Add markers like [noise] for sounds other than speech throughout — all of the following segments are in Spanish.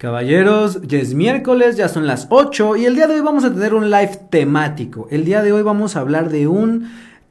Caballeros, ya es miércoles, ya son las 8 y el día de hoy vamos a tener un live temático. El día de hoy vamos a hablar de un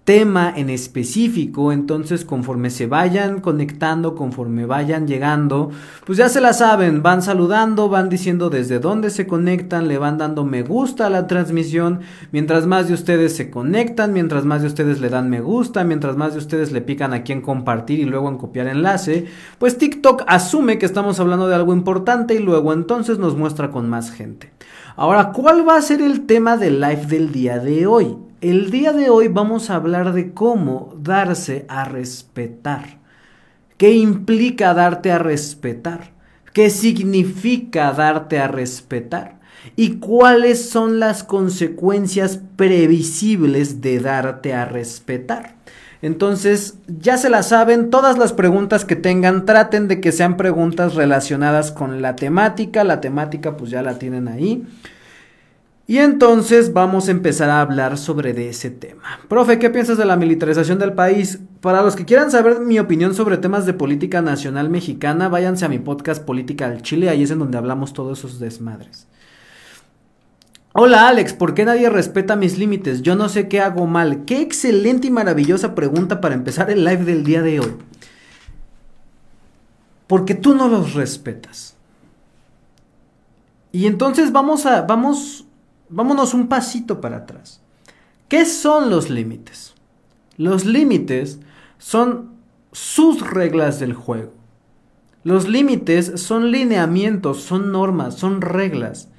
tema en específico, entonces conforme se vayan conectando, conforme vayan llegando, pues ya se la saben, van saludando, van diciendo desde dónde se conectan, le van dando me gusta a la transmisión, mientras más de ustedes se conectan, mientras más de ustedes le dan me gusta, mientras más de ustedes le pican aquí en compartir y luego en copiar enlace, pues TikTok asume que estamos hablando de algo importante y luego entonces nos muestra con más gente. Ahora, ¿cuál va a ser el tema del live del día de hoy? El día de hoy vamos a hablar de cómo darse a respetar. ¿Qué implica darte a respetar? ¿Qué significa darte a respetar? ¿Y cuáles son las consecuencias previsibles de darte a respetar? Entonces, ya se la saben, todas las preguntas que tengan, traten de que sean preguntas relacionadas con la temática. La temática pues ya la tienen ahí. Y entonces vamos a empezar a hablar sobre de ese tema. Profe, ¿qué piensas de la militarización del país? Para los que quieran saber mi opinión sobre temas de política nacional mexicana, váyanse a mi podcast Política al Chile, ahí es en donde hablamos todos esos desmadres. Hola Alex, ¿por qué nadie respeta mis límites? Yo no sé qué hago mal. Qué excelente y maravillosa pregunta para empezar el live del día de hoy. Porque tú no los respetas. Y entonces vamos a, vamos vámonos un pasito para atrás. ¿Qué son los límites? Los límites son sus reglas del juego. Los límites son lineamientos, son normas, son reglas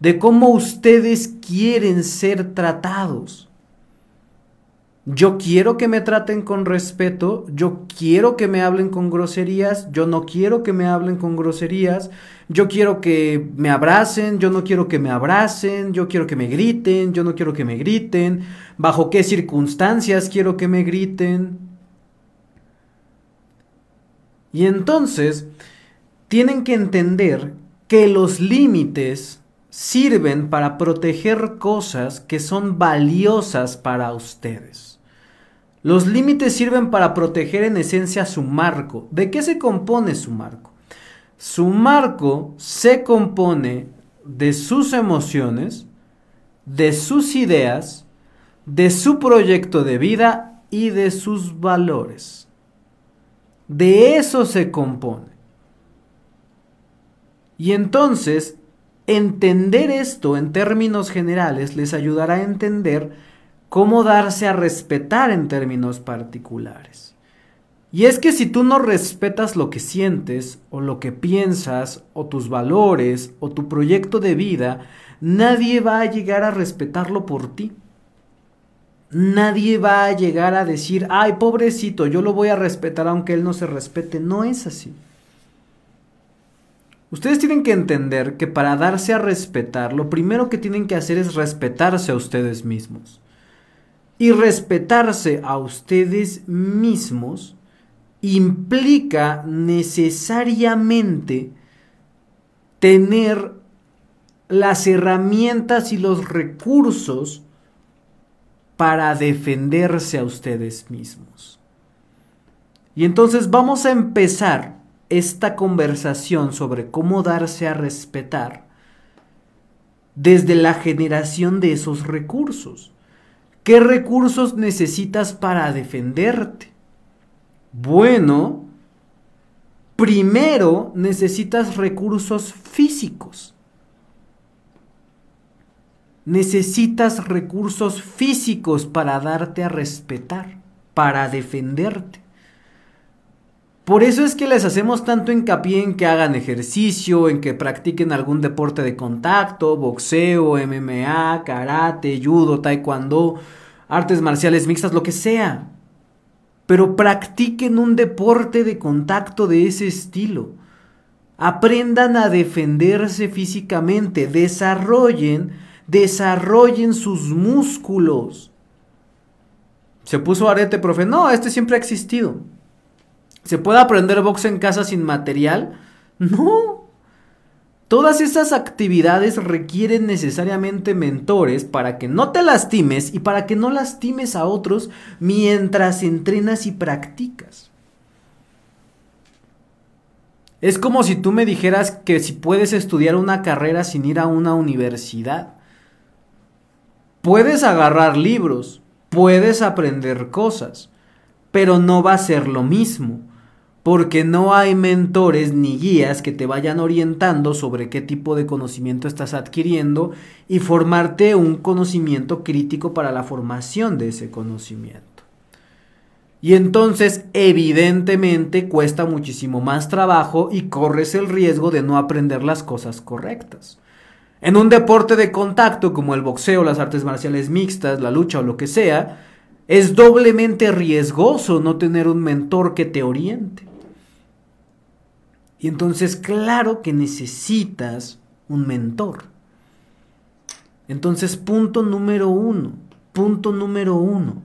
de cómo ustedes quieren ser tratados. Yo quiero que me traten con respeto, yo quiero que me hablen con groserías, yo no quiero que me hablen con groserías, yo quiero que me abracen, yo no quiero que me abracen, yo quiero que me griten, yo no quiero que me griten, bajo qué circunstancias quiero que me griten. Y entonces, tienen que entender que los límites sirven para proteger cosas que son valiosas para ustedes. Los límites sirven para proteger en esencia su marco. ¿De qué se compone su marco? su marco se compone de sus emociones, de sus ideas, de su proyecto de vida y de sus valores. De eso se compone. Y entonces, entender esto en términos generales les ayudará a entender cómo darse a respetar en términos particulares. Y es que si tú no respetas lo que sientes o lo que piensas o tus valores o tu proyecto de vida, nadie va a llegar a respetarlo por ti. Nadie va a llegar a decir, ay, pobrecito, yo lo voy a respetar aunque él no se respete. No es así. Ustedes tienen que entender que para darse a respetar, lo primero que tienen que hacer es respetarse a ustedes mismos. Y respetarse a ustedes mismos implica necesariamente tener las herramientas y los recursos para defenderse a ustedes mismos. Y entonces vamos a empezar esta conversación sobre cómo darse a respetar desde la generación de esos recursos. ¿Qué recursos necesitas para defenderte? bueno, primero necesitas recursos físicos. Necesitas recursos físicos para darte a respetar, para defenderte. Por eso es que les hacemos tanto hincapié en que hagan ejercicio, en que practiquen algún deporte de contacto, boxeo, MMA, karate, judo, taekwondo, artes marciales mixtas, lo que sea pero practiquen un deporte de contacto de ese estilo. Aprendan a defenderse físicamente, desarrollen, desarrollen sus músculos. Se puso arete, profe. No, este siempre ha existido. ¿Se puede aprender boxeo en casa sin material? No. Todas estas actividades requieren necesariamente mentores para que no te lastimes y para que no lastimes a otros mientras entrenas y practicas. Es como si tú me dijeras que si puedes estudiar una carrera sin ir a una universidad. Puedes agarrar libros, puedes aprender cosas, pero no va a ser lo mismo porque no hay mentores ni guías que te vayan orientando sobre qué tipo de conocimiento estás adquiriendo y formarte un conocimiento crítico para la formación de ese conocimiento. Y entonces evidentemente cuesta muchísimo más trabajo y corres el riesgo de no aprender las cosas correctas. En un deporte de contacto como el boxeo, las artes marciales mixtas, la lucha o lo que sea, es doblemente riesgoso no tener un mentor que te oriente. Y entonces, claro que necesitas un mentor. Entonces, punto número uno, punto número uno,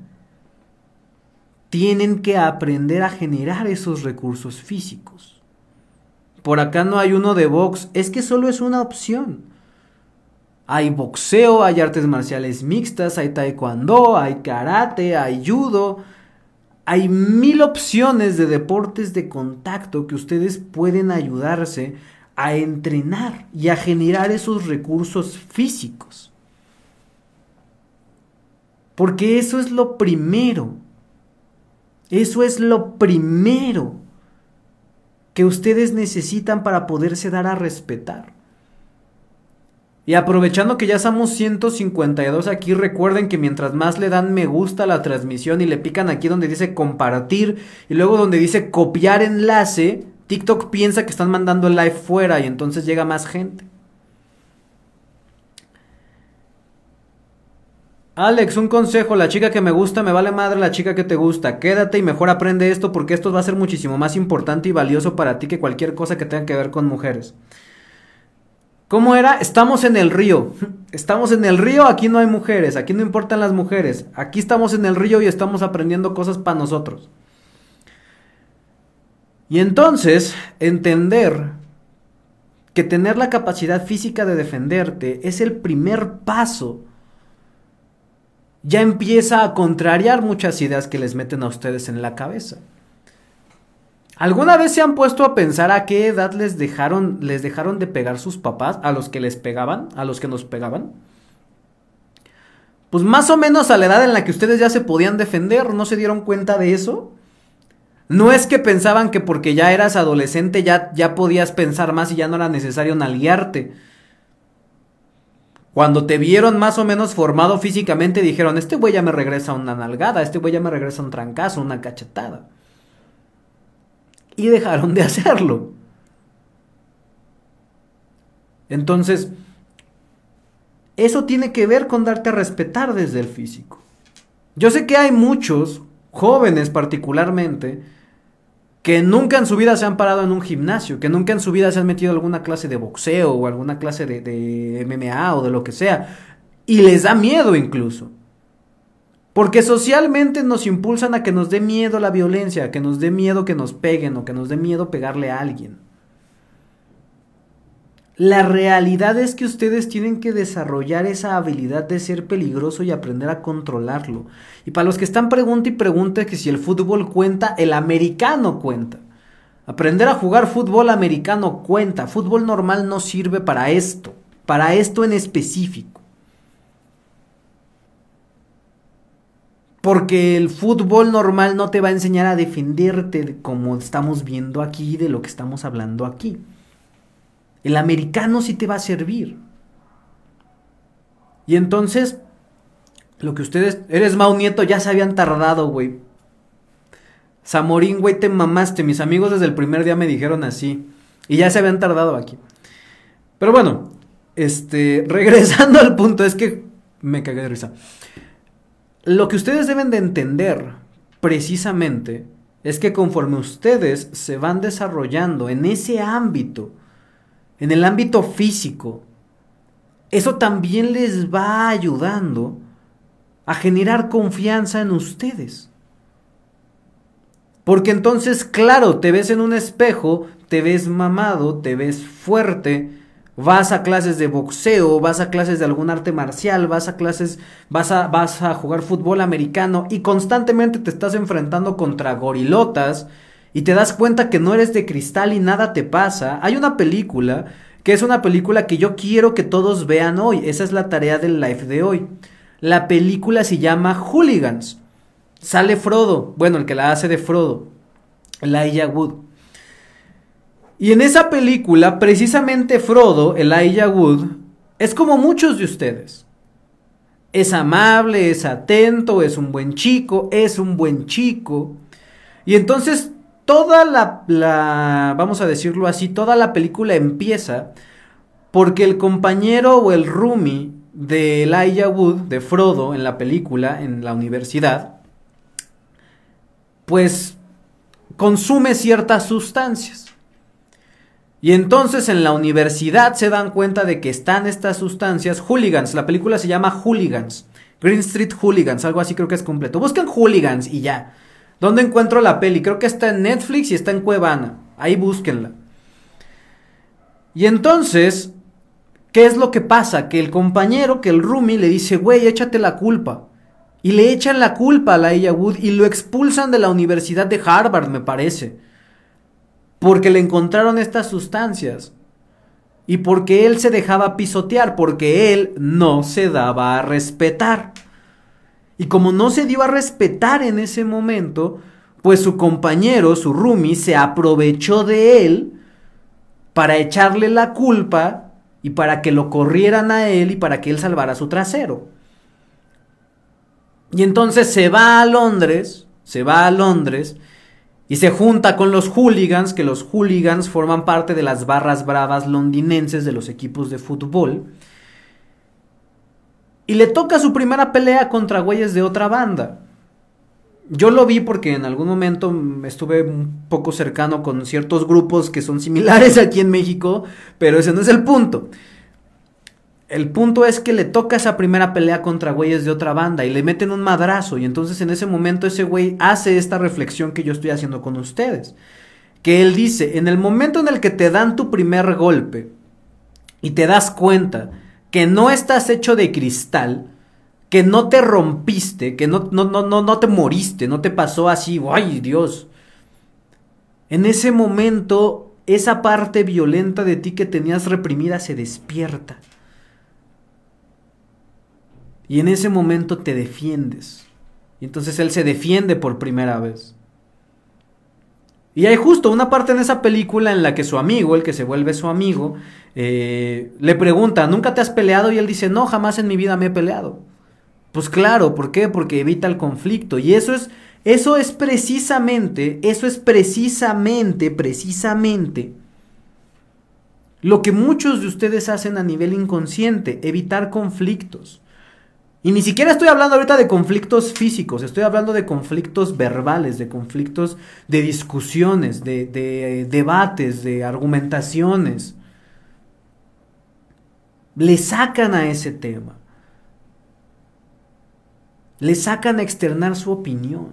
tienen que aprender a generar esos recursos físicos. Por acá no hay uno de box, es que solo es una opción. Hay boxeo, hay artes marciales mixtas, hay taekwondo, hay karate, hay judo, hay mil opciones de deportes de contacto que ustedes pueden ayudarse a entrenar y a generar esos recursos físicos. Porque eso es lo primero. Eso es lo primero que ustedes necesitan para poderse dar a respetar. Y aprovechando que ya somos 152 aquí, recuerden que mientras más le dan me gusta a la transmisión y le pican aquí donde dice compartir y luego donde dice copiar enlace, TikTok piensa que están mandando el live fuera y entonces llega más gente. Alex, un consejo, la chica que me gusta me vale madre la chica que te gusta. Quédate y mejor aprende esto porque esto va a ser muchísimo más importante y valioso para ti que cualquier cosa que tenga que ver con mujeres. ¿Cómo era? Estamos en el río. Estamos en el río, aquí no hay mujeres, aquí no importan las mujeres. Aquí estamos en el río y estamos aprendiendo cosas para nosotros. Y entonces, entender que tener la capacidad física de defenderte es el primer paso. Ya empieza a contrariar muchas ideas que les meten a ustedes en la cabeza. ¿Alguna vez se han puesto a pensar a qué edad les dejaron, les dejaron de pegar sus papás, a los que les pegaban, a los que nos pegaban? Pues más o menos a la edad en la que ustedes ya se podían defender, ¿no se dieron cuenta de eso? No es que pensaban que porque ya eras adolescente ya, ya podías pensar más y ya no era necesario nalguearte. Cuando te vieron más o menos formado físicamente dijeron, este güey ya me regresa una nalgada, este güey ya me regresa un trancazo, una cachetada y dejaron de hacerlo. Entonces, eso tiene que ver con darte a respetar desde el físico. Yo sé que hay muchos, jóvenes particularmente, que nunca en su vida se han parado en un gimnasio, que nunca en su vida se han metido a alguna clase de boxeo o alguna clase de, de MMA o de lo que sea, y les da miedo incluso. Porque socialmente nos impulsan a que nos dé miedo la violencia, a que nos dé miedo que nos peguen o que nos dé miedo pegarle a alguien. La realidad es que ustedes tienen que desarrollar esa habilidad de ser peligroso y aprender a controlarlo. Y para los que están pregunta y pregunta que si el fútbol cuenta, el americano cuenta. Aprender a jugar fútbol americano cuenta. Fútbol normal no sirve para esto, para esto en específico. Porque el fútbol normal no te va a enseñar a defenderte como estamos viendo aquí, de lo que estamos hablando aquí. El americano sí te va a servir. Y entonces, lo que ustedes, eres Mau Nieto, ya se habían tardado, güey. Zamorín, güey, te mamaste. Mis amigos desde el primer día me dijeron así. Y ya se habían tardado aquí. Pero bueno, este, [laughs] regresando al punto, es que me cagué de risa. Lo que ustedes deben de entender precisamente es que conforme ustedes se van desarrollando en ese ámbito, en el ámbito físico, eso también les va ayudando a generar confianza en ustedes. Porque entonces, claro, te ves en un espejo, te ves mamado, te ves fuerte, vas a clases de boxeo, vas a clases de algún arte marcial, vas a clases, vas a, vas a jugar fútbol americano y constantemente te estás enfrentando contra gorilotas y te das cuenta que no eres de cristal y nada te pasa. Hay una película que es una película que yo quiero que todos vean hoy, esa es la tarea del live de hoy. La película se llama Hooligans. Sale Frodo, bueno, el que la hace de Frodo, Elijah Wood. Y en esa película, precisamente Frodo, Aya Wood, es como muchos de ustedes. Es amable, es atento, es un buen chico, es un buen chico. Y entonces toda la, vamos a decirlo así, toda la película empieza porque el compañero o el roomie de Aya Wood, de Frodo, en la película, en la universidad, pues consume ciertas sustancias. Y entonces en la universidad se dan cuenta de que están estas sustancias, hooligans, la película se llama Hooligans, Green Street Hooligans, algo así creo que es completo. Busquen Hooligans y ya. ¿Dónde encuentro la peli? Creo que está en Netflix y está en Cuevana. Ahí búsquenla. Y entonces, ¿qué es lo que pasa? Que el compañero, que el Rumi le dice, güey, échate la culpa. Y le echan la culpa a la Ella Wood y lo expulsan de la Universidad de Harvard, me parece porque le encontraron estas sustancias y porque él se dejaba pisotear, porque él no se daba a respetar. Y como no se dio a respetar en ese momento, pues su compañero, su Rumi, se aprovechó de él para echarle la culpa y para que lo corrieran a él y para que él salvara su trasero. Y entonces se va a Londres, se va a Londres y se junta con los hooligans, que los hooligans forman parte de las barras bravas londinenses de los equipos de fútbol. Y le toca su primera pelea contra güeyes de otra banda. Yo lo vi porque en algún momento estuve un poco cercano con ciertos grupos que son similares [laughs] aquí en México, pero ese no es el punto el punto es que le toca esa primera pelea contra güeyes de otra banda y le meten un madrazo y entonces en ese momento ese güey hace esta reflexión que yo estoy haciendo con ustedes. Que él dice, en el momento en el que te dan tu primer golpe y te das cuenta que no estás hecho de cristal, que no te rompiste, que no, no, no, no, te moriste, no te pasó así, ay Dios. En ese momento esa parte violenta de ti que tenías reprimida se despierta. Y en ese momento te defiendes. Y entonces él se defiende por primera vez. Y hay justo una parte en esa película en la que su amigo, el que se vuelve su amigo, eh, le pregunta, ¿nunca te has peleado? Y él dice, no, jamás en mi vida me he peleado. Pues claro, ¿por qué? Porque evita el conflicto. Y eso es, eso es precisamente, eso es precisamente, precisamente lo que muchos de ustedes hacen a nivel inconsciente, evitar conflictos. Y ni siquiera estoy hablando ahorita de conflictos físicos, estoy hablando de conflictos verbales, de conflictos de discusiones, de, eh, debates, de argumentaciones. Le sacan a ese tema. Le sacan a externar su opinión.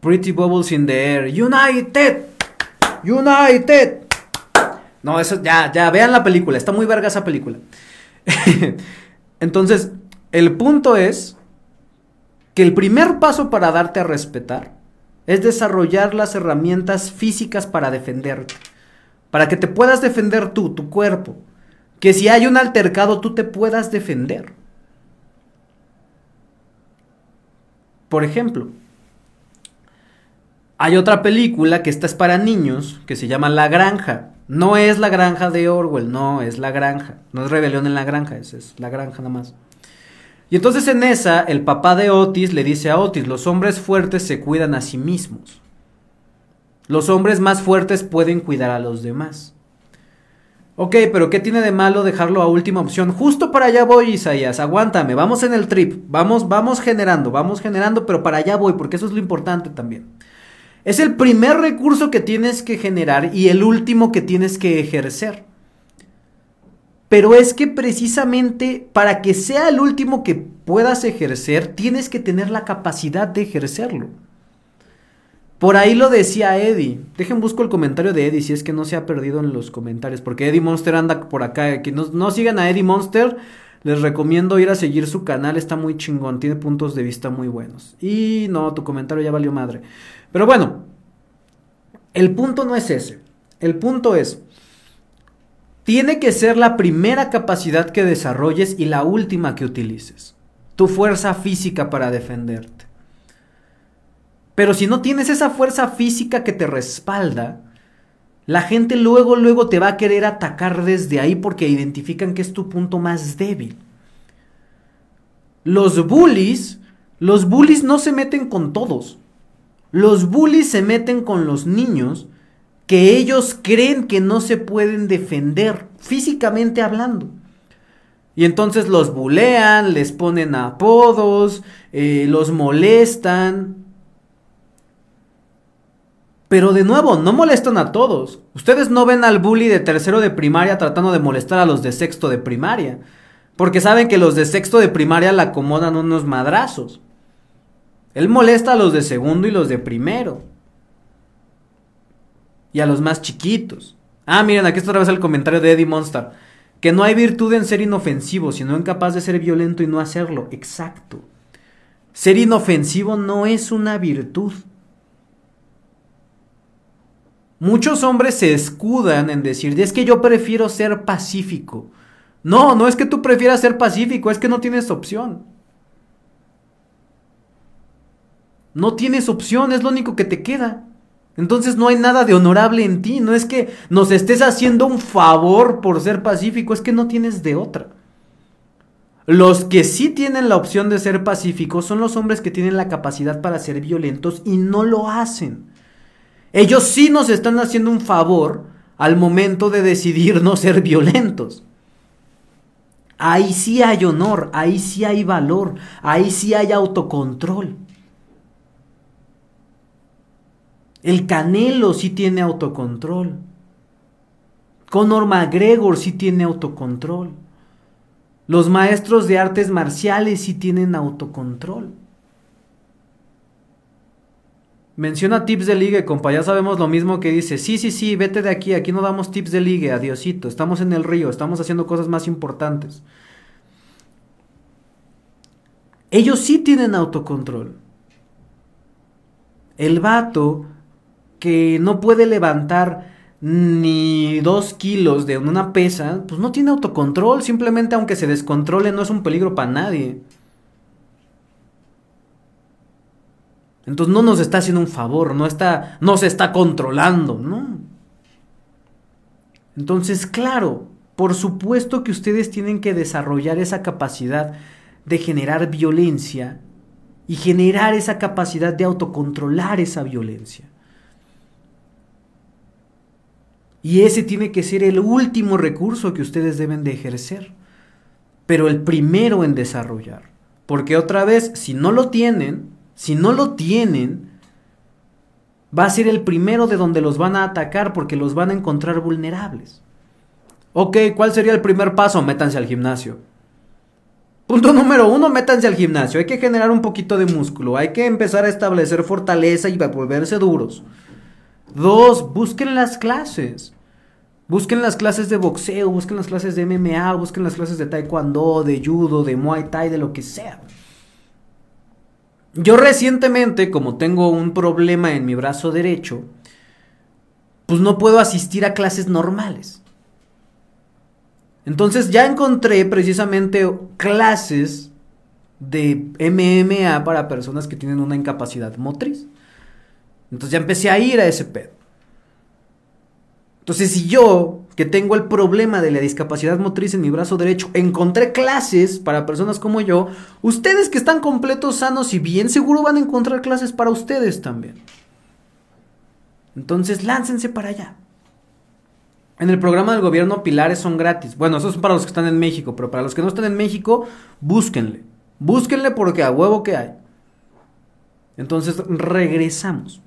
Pretty Bubbles in the Air. United. United. No, eso ya, ya, vean la película. Está muy verga esa película. [laughs] Entonces, el punto es que el primer paso para darte a respetar es desarrollar las herramientas físicas para defenderte, para que te puedas defender tú, tu cuerpo, que si hay un altercado tú te puedas defender. Por ejemplo, hay otra película que esta es para niños, que se llama La Granja. No es La Granja de Orwell, no, es La Granja. No es Rebelión en la Granja, es, La Granja nada más. Y entonces en esa, el papá de Otis le dice a Otis, los hombres fuertes se cuidan a sí mismos. Los hombres más fuertes pueden cuidar a los demás. Ok, pero ¿qué tiene de malo dejarlo a última opción? Justo para allá voy, Isaías. Aguántame, vamos en el trip. Vamos, vamos generando, vamos generando, pero para allá voy, porque eso es lo importante también. Es el primer recurso que tienes que generar y el último que tienes que ejercer. Pero es que precisamente para que sea el último que puedas ejercer, tienes que tener la capacidad de ejercerlo. Por ahí lo decía Eddie. Dejen busco el comentario de Eddie si es que no se ha perdido en los comentarios. Porque Eddie Monster anda por acá. Que no, no, sigan a Eddie Monster. Les recomiendo ir a seguir su canal. Está muy chingón. Tiene puntos de vista muy buenos. Y no, tu comentario ya valió madre. Pero bueno. El punto no es ese. El punto es. Tiene que ser la primera capacidad que desarrolles y la última que utilices. Tu fuerza física para defenderte. Pero si no tienes esa fuerza física que te respalda, la gente luego, luego te va a querer atacar desde ahí porque identifican que es tu punto más débil. Los bullies, los bullies no se meten con todos. Los bullies se meten con los niños que ellos creen que no se pueden defender, físicamente hablando. Y entonces los bulean, les ponen apodos, eh, los molestan. Pero de nuevo, no molestan a todos. Ustedes no ven al bully de tercero de primaria tratando de molestar a los de sexto de primaria. Porque saben que los de sexto de primaria le acomodan unos madrazos. Él molesta a los de segundo y los de primero y a los más chiquitos. Ah, miren, aquí está otra vez el comentario de Eddie Monster. Que no hay virtud en ser inofensivo, sino en capaz de ser violento y no hacerlo. Exacto. Ser inofensivo no es una virtud. Muchos hombres se escudan en decir, es que yo prefiero ser pacífico. No, no es que tú prefieras ser pacífico, es que no tienes opción. No tienes opción, es lo único que te queda. Entonces no hay nada de honorable en ti, no es que nos estés haciendo un favor por ser pacífico, es que no tienes de otra. Los que sí tienen la opción de ser pacíficos son los hombres que tienen la capacidad para ser violentos y no lo hacen. Ellos sí nos están haciendo un favor al momento de decidir no ser violentos. Ahí sí hay honor, ahí sí hay valor, ahí sí hay autocontrol. El Canelo sí tiene autocontrol. Conor McGregor sí tiene autocontrol. Los maestros de artes marciales sí tienen autocontrol. Menciona tips de ligue, compa. Ya sabemos lo mismo que dice. Sí, sí, sí, vete de aquí. Aquí no damos tips de ligue. Adiosito. Estamos en el río. Estamos haciendo cosas más importantes. Ellos sí tienen autocontrol. El vato que no puede levantar ni dos kilos de una pesa, pues no tiene autocontrol, simplemente aunque se descontrole no es un peligro para nadie. Entonces no nos está haciendo un favor, no está, no se está controlando, ¿no? Entonces, claro, por supuesto que ustedes tienen que desarrollar esa capacidad de generar violencia y generar esa capacidad de autocontrolar esa violencia. Y ese tiene que ser el último recurso que ustedes deben de ejercer, pero el primero en desarrollar. Porque otra vez, si no lo tienen, si no lo tienen, va a ser el primero de donde los van a atacar porque los van a encontrar vulnerables. Ok, ¿cuál sería el primer paso? Métanse al gimnasio. Punto número uno, métanse al gimnasio. Hay que generar un poquito de músculo. Hay que empezar a establecer fortaleza y a volverse duros. Dos, busquen las clases. Busquen las clases de boxeo, busquen las clases de MMA, busquen las clases de taekwondo, de judo, de muay thai, de lo que sea. Yo recientemente, como tengo un problema en mi brazo derecho, pues no puedo asistir a clases normales. Entonces ya encontré precisamente clases de MMA para personas que tienen una incapacidad motriz. Entonces ya empecé a ir a ese pedo. Entonces si yo, que tengo el problema de la discapacidad motriz en mi brazo derecho, encontré clases para personas como yo, ustedes que están completos, sanos y bien, seguro van a encontrar clases para ustedes también. Entonces láncense para allá. En el programa del gobierno pilares son gratis. Bueno, eso es para los que están en México, pero para los que no están en México, búsquenle. Búsquenle porque a huevo que hay. Entonces regresamos.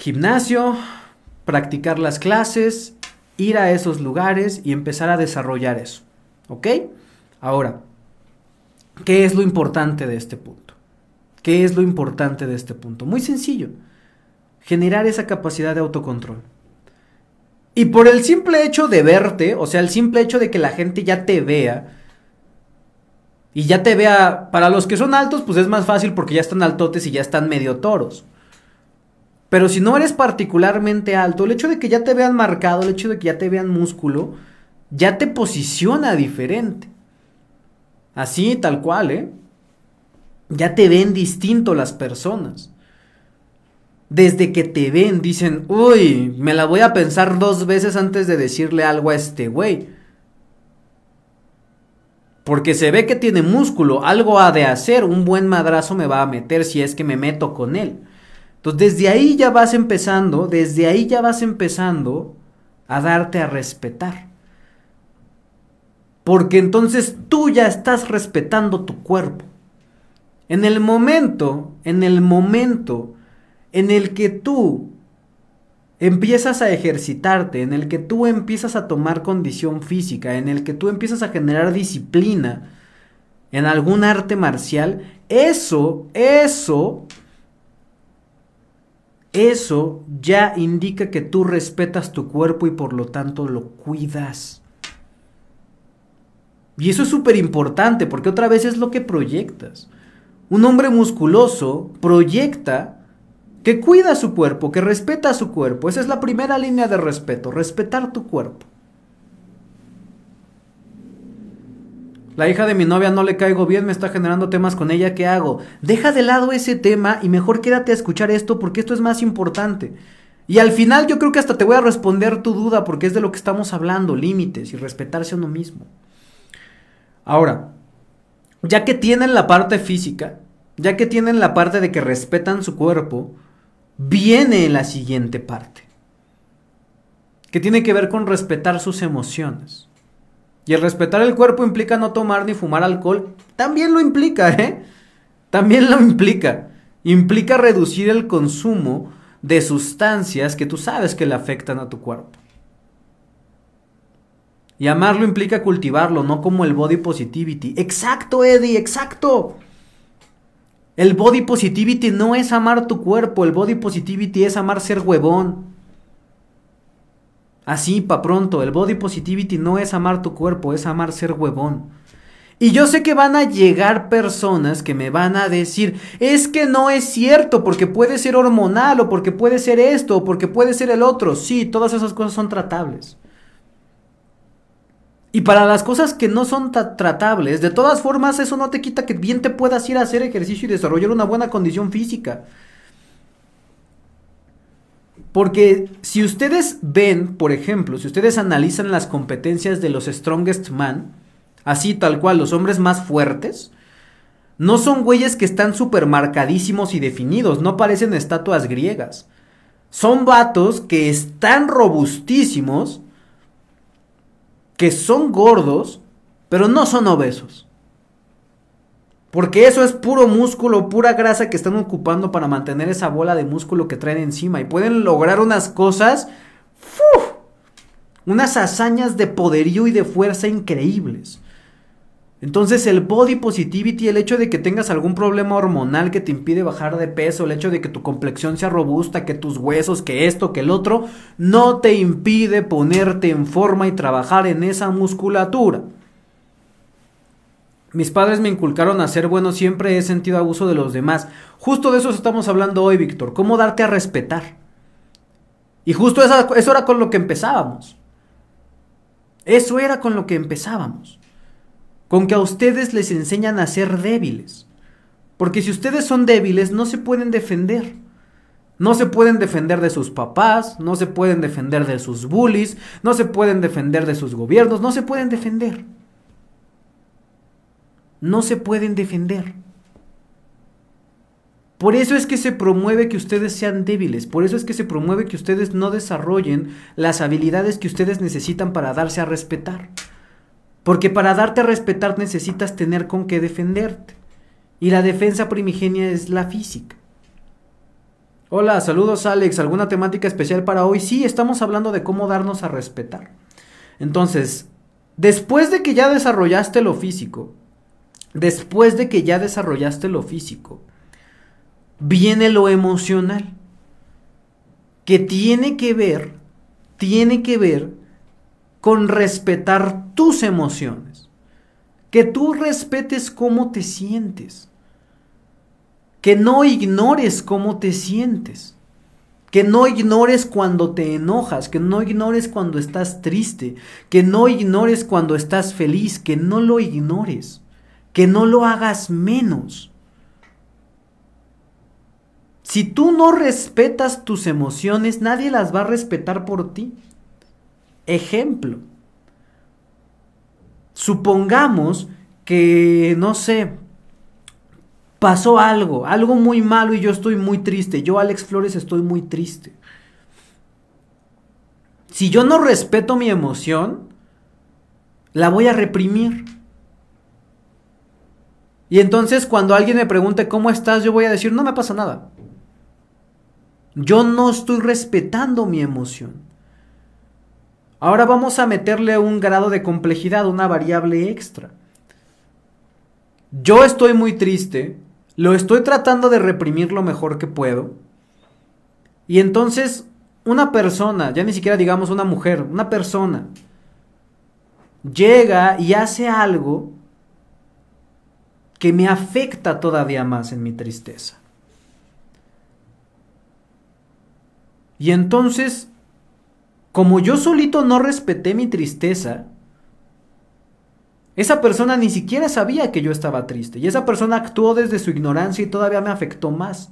gimnasio, practicar las clases, ir a esos lugares y empezar a desarrollar eso. ¿Ok? Ahora, ¿qué es lo importante de este punto? ¿Qué es lo importante de este punto? Muy sencillo, generar esa capacidad de autocontrol. Y por el simple hecho de verte, o sea, el simple hecho de que la gente ya te vea, y ya te vea, para los que son altos, pues es más fácil porque ya están altotes y ya están medio toros. Pero si no eres particularmente alto, el hecho de que ya te vean marcado, el hecho de que ya te vean músculo, ya te posiciona diferente. Así, tal cual, ¿eh? Ya te ven distinto las personas. Desde que te ven, dicen, uy, me la voy a pensar dos veces antes de decirle algo a este güey. Porque se ve que tiene músculo, algo ha de hacer, un buen madrazo me va a meter si es que me meto con él. Entonces, desde ahí ya vas empezando, desde ahí ya vas empezando a darte a respetar. Porque entonces tú ya estás respetando tu cuerpo. En el momento, en el momento en el que tú empiezas a ejercitarte, en el que tú empiezas a tomar condición física, en el que tú empiezas a generar disciplina en algún arte marcial, eso, eso eso ya indica que tú respetas tu cuerpo y por lo tanto lo cuidas. Y eso es súper importante porque otra vez es lo que proyectas. Un hombre musculoso proyecta que cuida su cuerpo, que respeta su cuerpo. Esa es la primera línea de respeto, respetar tu cuerpo. La hija de mi novia no le caigo bien, me está generando temas con ella, ¿qué hago? Deja de lado ese tema y mejor quédate a escuchar esto porque esto es más importante. Y al final yo creo que hasta te voy a responder tu duda porque es de lo que estamos hablando, límites y respetarse a uno mismo. Ahora, ya que tienen la parte física, ya que tienen la parte de que respetan su cuerpo, viene la siguiente parte, que tiene que ver con respetar sus emociones. Y el respetar el cuerpo implica no tomar ni fumar alcohol. También lo implica, ¿eh? También lo implica. Implica reducir el consumo de sustancias que tú sabes que le afectan a tu cuerpo. Y amarlo implica cultivarlo, no como el body positivity. Exacto, Eddie, exacto. El body positivity no es amar tu cuerpo, el body positivity es amar ser huevón. Así, pa' pronto, el body positivity no es amar tu cuerpo, es amar ser huevón. Y yo sé que van a llegar personas que me van a decir, es que no es cierto, porque puede ser hormonal, o porque puede ser esto, o porque puede ser el otro. Sí, todas esas cosas son tratables. Y para las cosas que no son tratables, de todas formas, eso no te quita que bien te puedas ir a hacer ejercicio y desarrollar una buena condición física. Porque si ustedes ven, por ejemplo, si ustedes analizan las competencias de los Strongest Man, así tal cual, los hombres más fuertes, no son güeyes que están súper marcadísimos y definidos, no parecen estatuas griegas. Son vatos que están robustísimos, que son gordos, pero no son obesos. Porque eso es puro músculo, pura grasa que están ocupando para mantener esa bola de músculo que traen encima. Y pueden lograr unas cosas. Unas hazañas de poderío y de fuerza increíbles. Entonces el body positivity, el hecho de que tengas algún problema hormonal que te impide bajar de peso, el hecho de que tu complexión sea robusta, que tus huesos, que esto, que el otro, no te impide ponerte en forma y trabajar en esa musculatura. Mis padres me inculcaron a ser bueno, siempre he sentido abuso de los demás. Justo de eso estamos hablando hoy, Víctor. ¿Cómo darte a respetar? Y justo eso era con lo que empezábamos. Eso era con lo que empezábamos. Con que a ustedes les enseñan a ser débiles. Porque si ustedes son débiles, no se pueden defender. No se pueden defender de sus papás, no se pueden defender de sus bullies, no se pueden defender de sus gobiernos, no se pueden defender no se pueden defender. Por eso es que se promueve que ustedes sean débiles, por eso es que se promueve que ustedes no desarrollen las habilidades que ustedes necesitan para darse a respetar. Porque para darte a respetar necesitas tener con qué defenderte. Y la defensa primigenia es la física. Hola, saludos Alex, ¿alguna temática especial para hoy? Sí, estamos hablando de cómo darnos a respetar. Entonces, después de que ya desarrollaste lo físico, después de que ya desarrollaste lo físico, viene lo emocional, que tiene que ver, tiene que ver con respetar tus emociones, que tú respetes cómo te sientes, que no ignores cómo te sientes. Que no ignores cuando te enojas, que no ignores cuando estás triste, que no ignores cuando estás feliz, que no lo ignores que no lo hagas menos. Si tú no respetas tus emociones, nadie las va a respetar por ti. Ejemplo. Supongamos que, no sé, pasó algo, algo muy malo y yo estoy muy triste. Yo, Alex Flores, estoy muy triste. Si yo no respeto mi emoción, la voy a reprimir. Y entonces cuando alguien me pregunte cómo estás, yo voy a decir, no me pasa nada. Yo no estoy respetando mi emoción. Ahora vamos a meterle un grado de complejidad, una variable extra. Yo estoy muy triste, lo estoy tratando de reprimir lo mejor que puedo. Y entonces una persona, ya ni siquiera digamos una mujer, una persona, llega y hace algo que me afecta todavía más en mi tristeza. Y entonces, como yo solito no respeté mi tristeza, esa persona ni siquiera sabía que yo estaba triste y esa persona actuó desde su ignorancia y todavía me afectó más.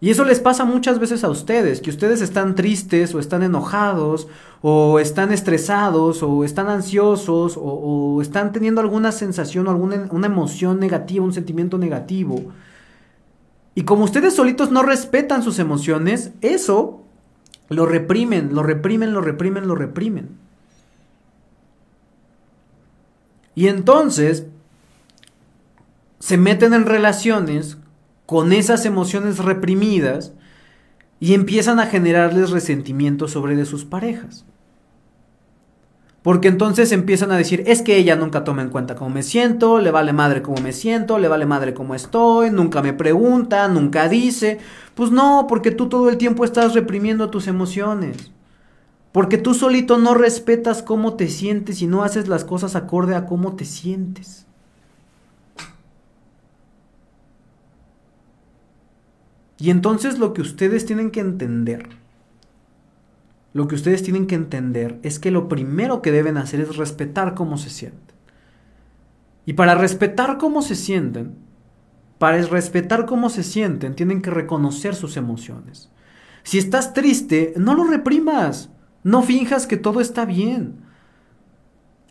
Y eso les pasa muchas veces a ustedes, que ustedes están tristes o están enojados o están estresados o están ansiosos o, están teniendo alguna sensación o alguna una emoción negativa, un sentimiento negativo. Y como ustedes solitos no respetan sus emociones, eso lo reprimen, lo reprimen, lo reprimen, lo reprimen. Y entonces se meten en relaciones con esas emociones reprimidas y empiezan a generarles resentimiento sobre de sus parejas. Porque entonces empiezan a decir, es que ella nunca toma en cuenta cómo me siento, le vale madre cómo me siento, le vale madre cómo estoy, nunca me pregunta, nunca dice. Pues no, porque tú todo el tiempo estás reprimiendo tus emociones. Porque tú solito no respetas cómo te sientes y no haces las cosas acorde a cómo te sientes. Y entonces lo que ustedes tienen que entender, lo que ustedes tienen que entender es que lo primero que deben hacer es respetar cómo se sienten. Y para respetar cómo se sienten, para respetar cómo se sienten, tienen que reconocer sus emociones. Si estás triste, no lo reprimas, no finjas que todo está bien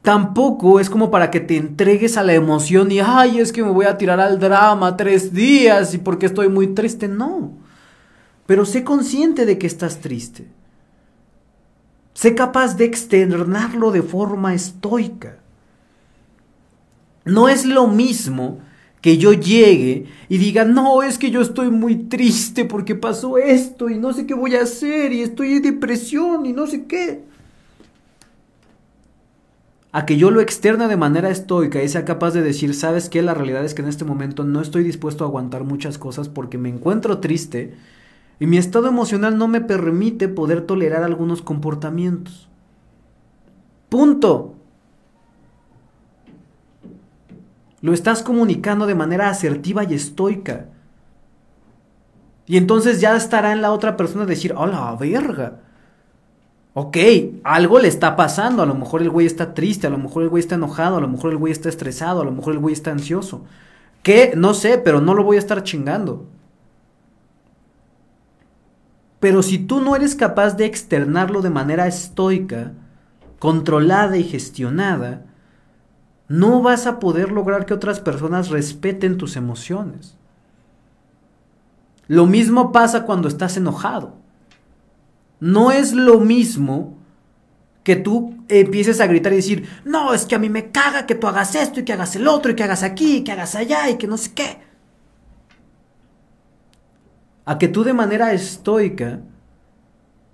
tampoco es como para que te entregues a la emoción y, ay, es que me voy a tirar al drama tres días y porque estoy muy triste. No. Pero sé consciente de que estás triste. Sé capaz de externarlo de forma estoica. No es lo mismo que yo llegue y diga, no, es que yo estoy muy triste porque pasó esto y no sé qué voy a hacer y estoy en depresión y no sé qué a que yo lo externe de manera estoica y sea capaz de decir, sabes qué la realidad es que en este momento no estoy dispuesto a aguantar muchas cosas porque me encuentro triste y mi estado emocional no me permite poder tolerar algunos comportamientos. Punto. Lo estás comunicando de manera asertiva y estoica. Y entonces ya estará en la otra persona decir, hola la verga! ok, algo le está pasando, a lo mejor el güey está triste, a lo mejor el güey está enojado, a lo mejor el güey está estresado, a lo mejor el güey está ansioso. ¿Qué? No sé, pero no lo voy a estar chingando. Pero si tú no eres capaz de externarlo de manera estoica, controlada y gestionada, no vas a poder lograr que otras personas respeten tus emociones. Lo mismo pasa cuando estás enojado. No es lo mismo que tú empieces a gritar y decir, no, es que a mí me caga que tú hagas esto y que hagas el otro y que hagas aquí y que hagas allá y que no sé qué. A que tú de manera estoica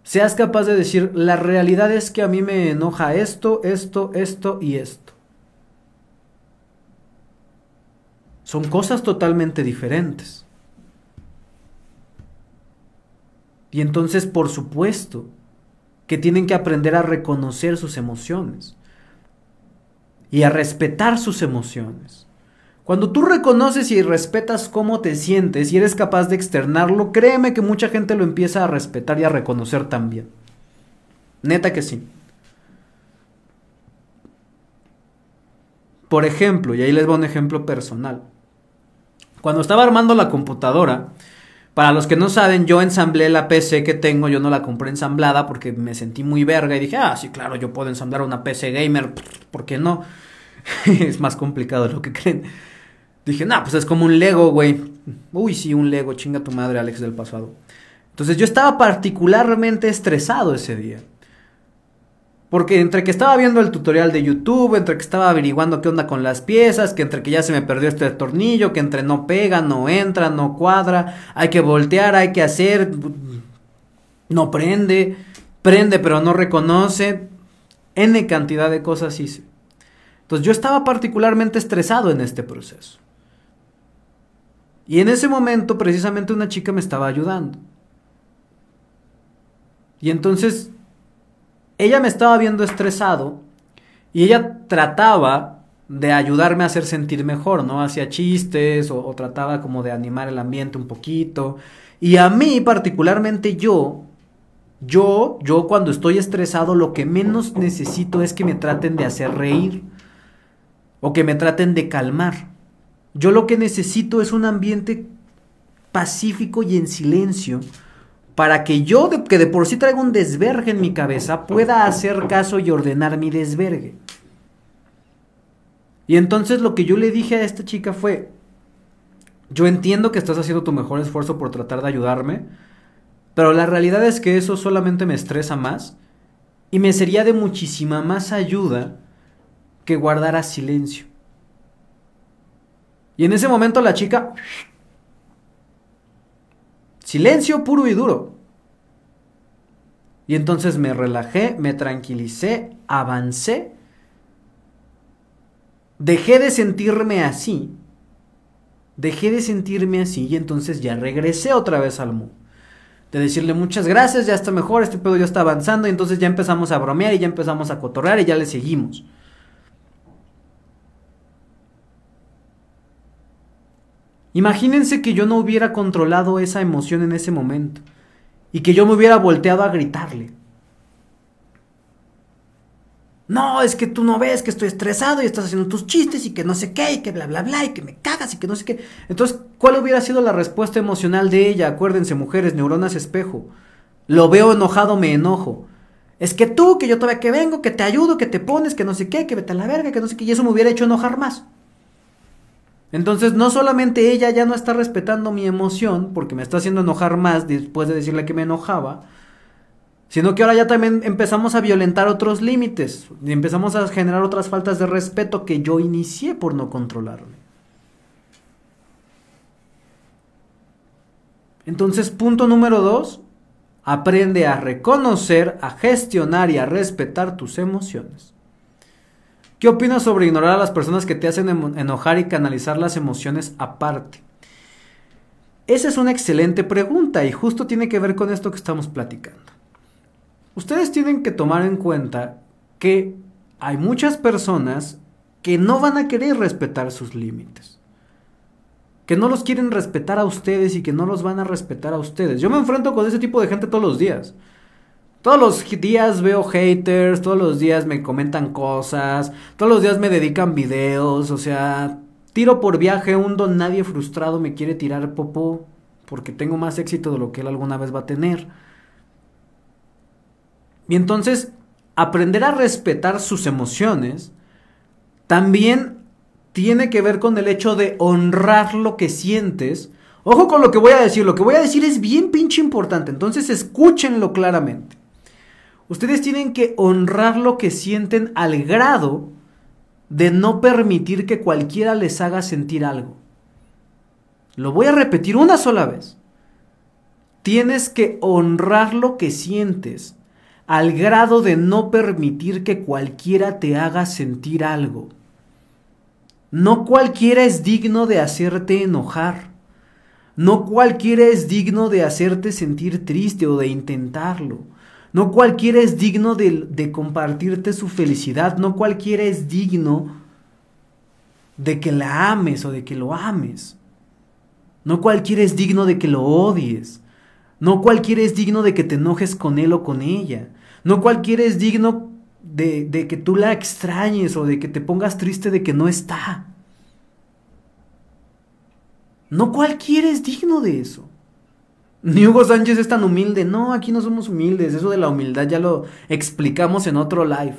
seas capaz de decir, la realidad es que a mí me enoja esto, esto, esto y esto. Son cosas totalmente diferentes. Y entonces, por supuesto, que tienen que aprender a reconocer sus emociones y a respetar sus emociones. Cuando tú reconoces y respetas cómo te sientes y eres capaz de externarlo, créeme que mucha gente lo empieza a respetar y a reconocer también. Neta que sí. Por ejemplo, y ahí les va un ejemplo personal. Cuando estaba armando la computadora, para los que no saben, yo ensamblé la PC que tengo, yo no la compré ensamblada porque me sentí muy verga y dije, ah, sí, claro, yo puedo ensamblar una PC gamer, ¿por qué no? [laughs] es más complicado de lo que creen. Dije, nah, pues es como un Lego, güey. Uy, sí, un Lego, chinga tu madre, Alex del pasado. Entonces yo estaba particularmente estresado ese día. Porque entre que estaba viendo el tutorial de YouTube, entre que estaba averiguando qué onda con las piezas, que entre que ya se me perdió este tornillo, que entre no pega, no entra, no cuadra, hay que voltear, hay que hacer, no prende, prende pero no reconoce, n cantidad de cosas hice. Entonces yo estaba particularmente estresado en este proceso. Y en ese momento precisamente una chica me estaba ayudando. Y entonces ella me estaba viendo estresado y ella trataba de ayudarme a hacer sentir mejor, ¿no? Hacía chistes o, trataba como de animar el ambiente un poquito. Y a mí particularmente yo, yo, yo cuando estoy estresado lo que menos necesito es que me traten de hacer reír o que me traten de calmar. Yo lo que necesito es un ambiente pacífico y en silencio para que yo, que de por sí traigo un desvergue en mi cabeza, pueda hacer caso y ordenar mi desvergue. Y entonces lo que yo le dije a esta chica fue, yo entiendo que estás haciendo tu mejor esfuerzo por tratar de ayudarme, pero la realidad es que eso solamente me estresa más y me sería de muchísima más ayuda que guardara silencio. Y en ese momento la chica Silencio puro y duro. Y entonces me relajé, me tranquilicé, avancé. Dejé de sentirme así. Dejé de sentirme así y entonces ya regresé otra vez al mundo, De decirle muchas gracias, ya está mejor, este pedo ya está avanzando y entonces ya empezamos a bromear y ya empezamos a cotorrear y ya le seguimos. Imagínense que yo no hubiera controlado esa emoción en ese momento y que yo me hubiera volteado a gritarle. No, es que tú no ves que estoy estresado y estás haciendo tus chistes y que no sé qué y que bla bla bla y que me cagas y que no sé qué. Entonces, ¿cuál hubiera sido la respuesta emocional de ella? Acuérdense, mujeres, neuronas espejo. Lo veo enojado, me enojo. Es que tú, que yo todavía que vengo, que te ayudo, que te pones, que no sé qué, que vete a la verga, que no sé qué, y eso me hubiera hecho enojar más. Entonces, no solamente ella ya no está respetando mi emoción, porque me está haciendo enojar más después de decirle que me enojaba, sino que ahora ya también empezamos a violentar otros límites, y empezamos a generar otras faltas de respeto que yo inicié por no controlarme. Entonces, punto número dos, aprende a reconocer, a gestionar y a respetar tus emociones. ¿Qué opinas sobre ignorar a las personas que te hacen enojar y canalizar las emociones aparte? Esa es una excelente pregunta y justo tiene que ver con esto que estamos platicando. Ustedes tienen que tomar en cuenta que hay muchas personas que no van a querer respetar sus límites. Que no los quieren respetar a ustedes y que no los van a respetar a ustedes. Yo me enfrento con ese tipo de gente todos los días. Todos los días veo haters, todos los días me comentan cosas, todos los días me dedican videos, o sea, tiro por viaje hundo, nadie frustrado me quiere tirar popo porque tengo más éxito de lo que él alguna vez va a tener. Y entonces, aprender a respetar sus emociones también tiene que ver con el hecho de honrar lo que sientes. Ojo con lo que voy a decir, lo que voy a decir es bien pinche importante, entonces escúchenlo claramente. Ustedes tienen que honrar lo que sienten al grado de no permitir que cualquiera les haga sentir algo. Lo voy a repetir una sola vez. Tienes que honrar lo que sientes al grado de no permitir que cualquiera te haga sentir algo. No cualquiera es digno de hacerte enojar. No cualquiera es digno de hacerte sentir triste o de intentarlo. No cualquiera es digno de, compartirte su felicidad, no cualquiera es digno de que la ames o de que lo ames. No cualquiera es digno de que lo odies. No cualquiera es digno de que te enojes con él o con ella. No cualquiera es digno de, de, que tú la extrañes o de que te pongas triste de que no está. No cualquiera es digno de eso. Ni Hugo Sánchez es tan humilde. No, aquí no somos humildes. Eso de la humildad ya lo explicamos en otro live.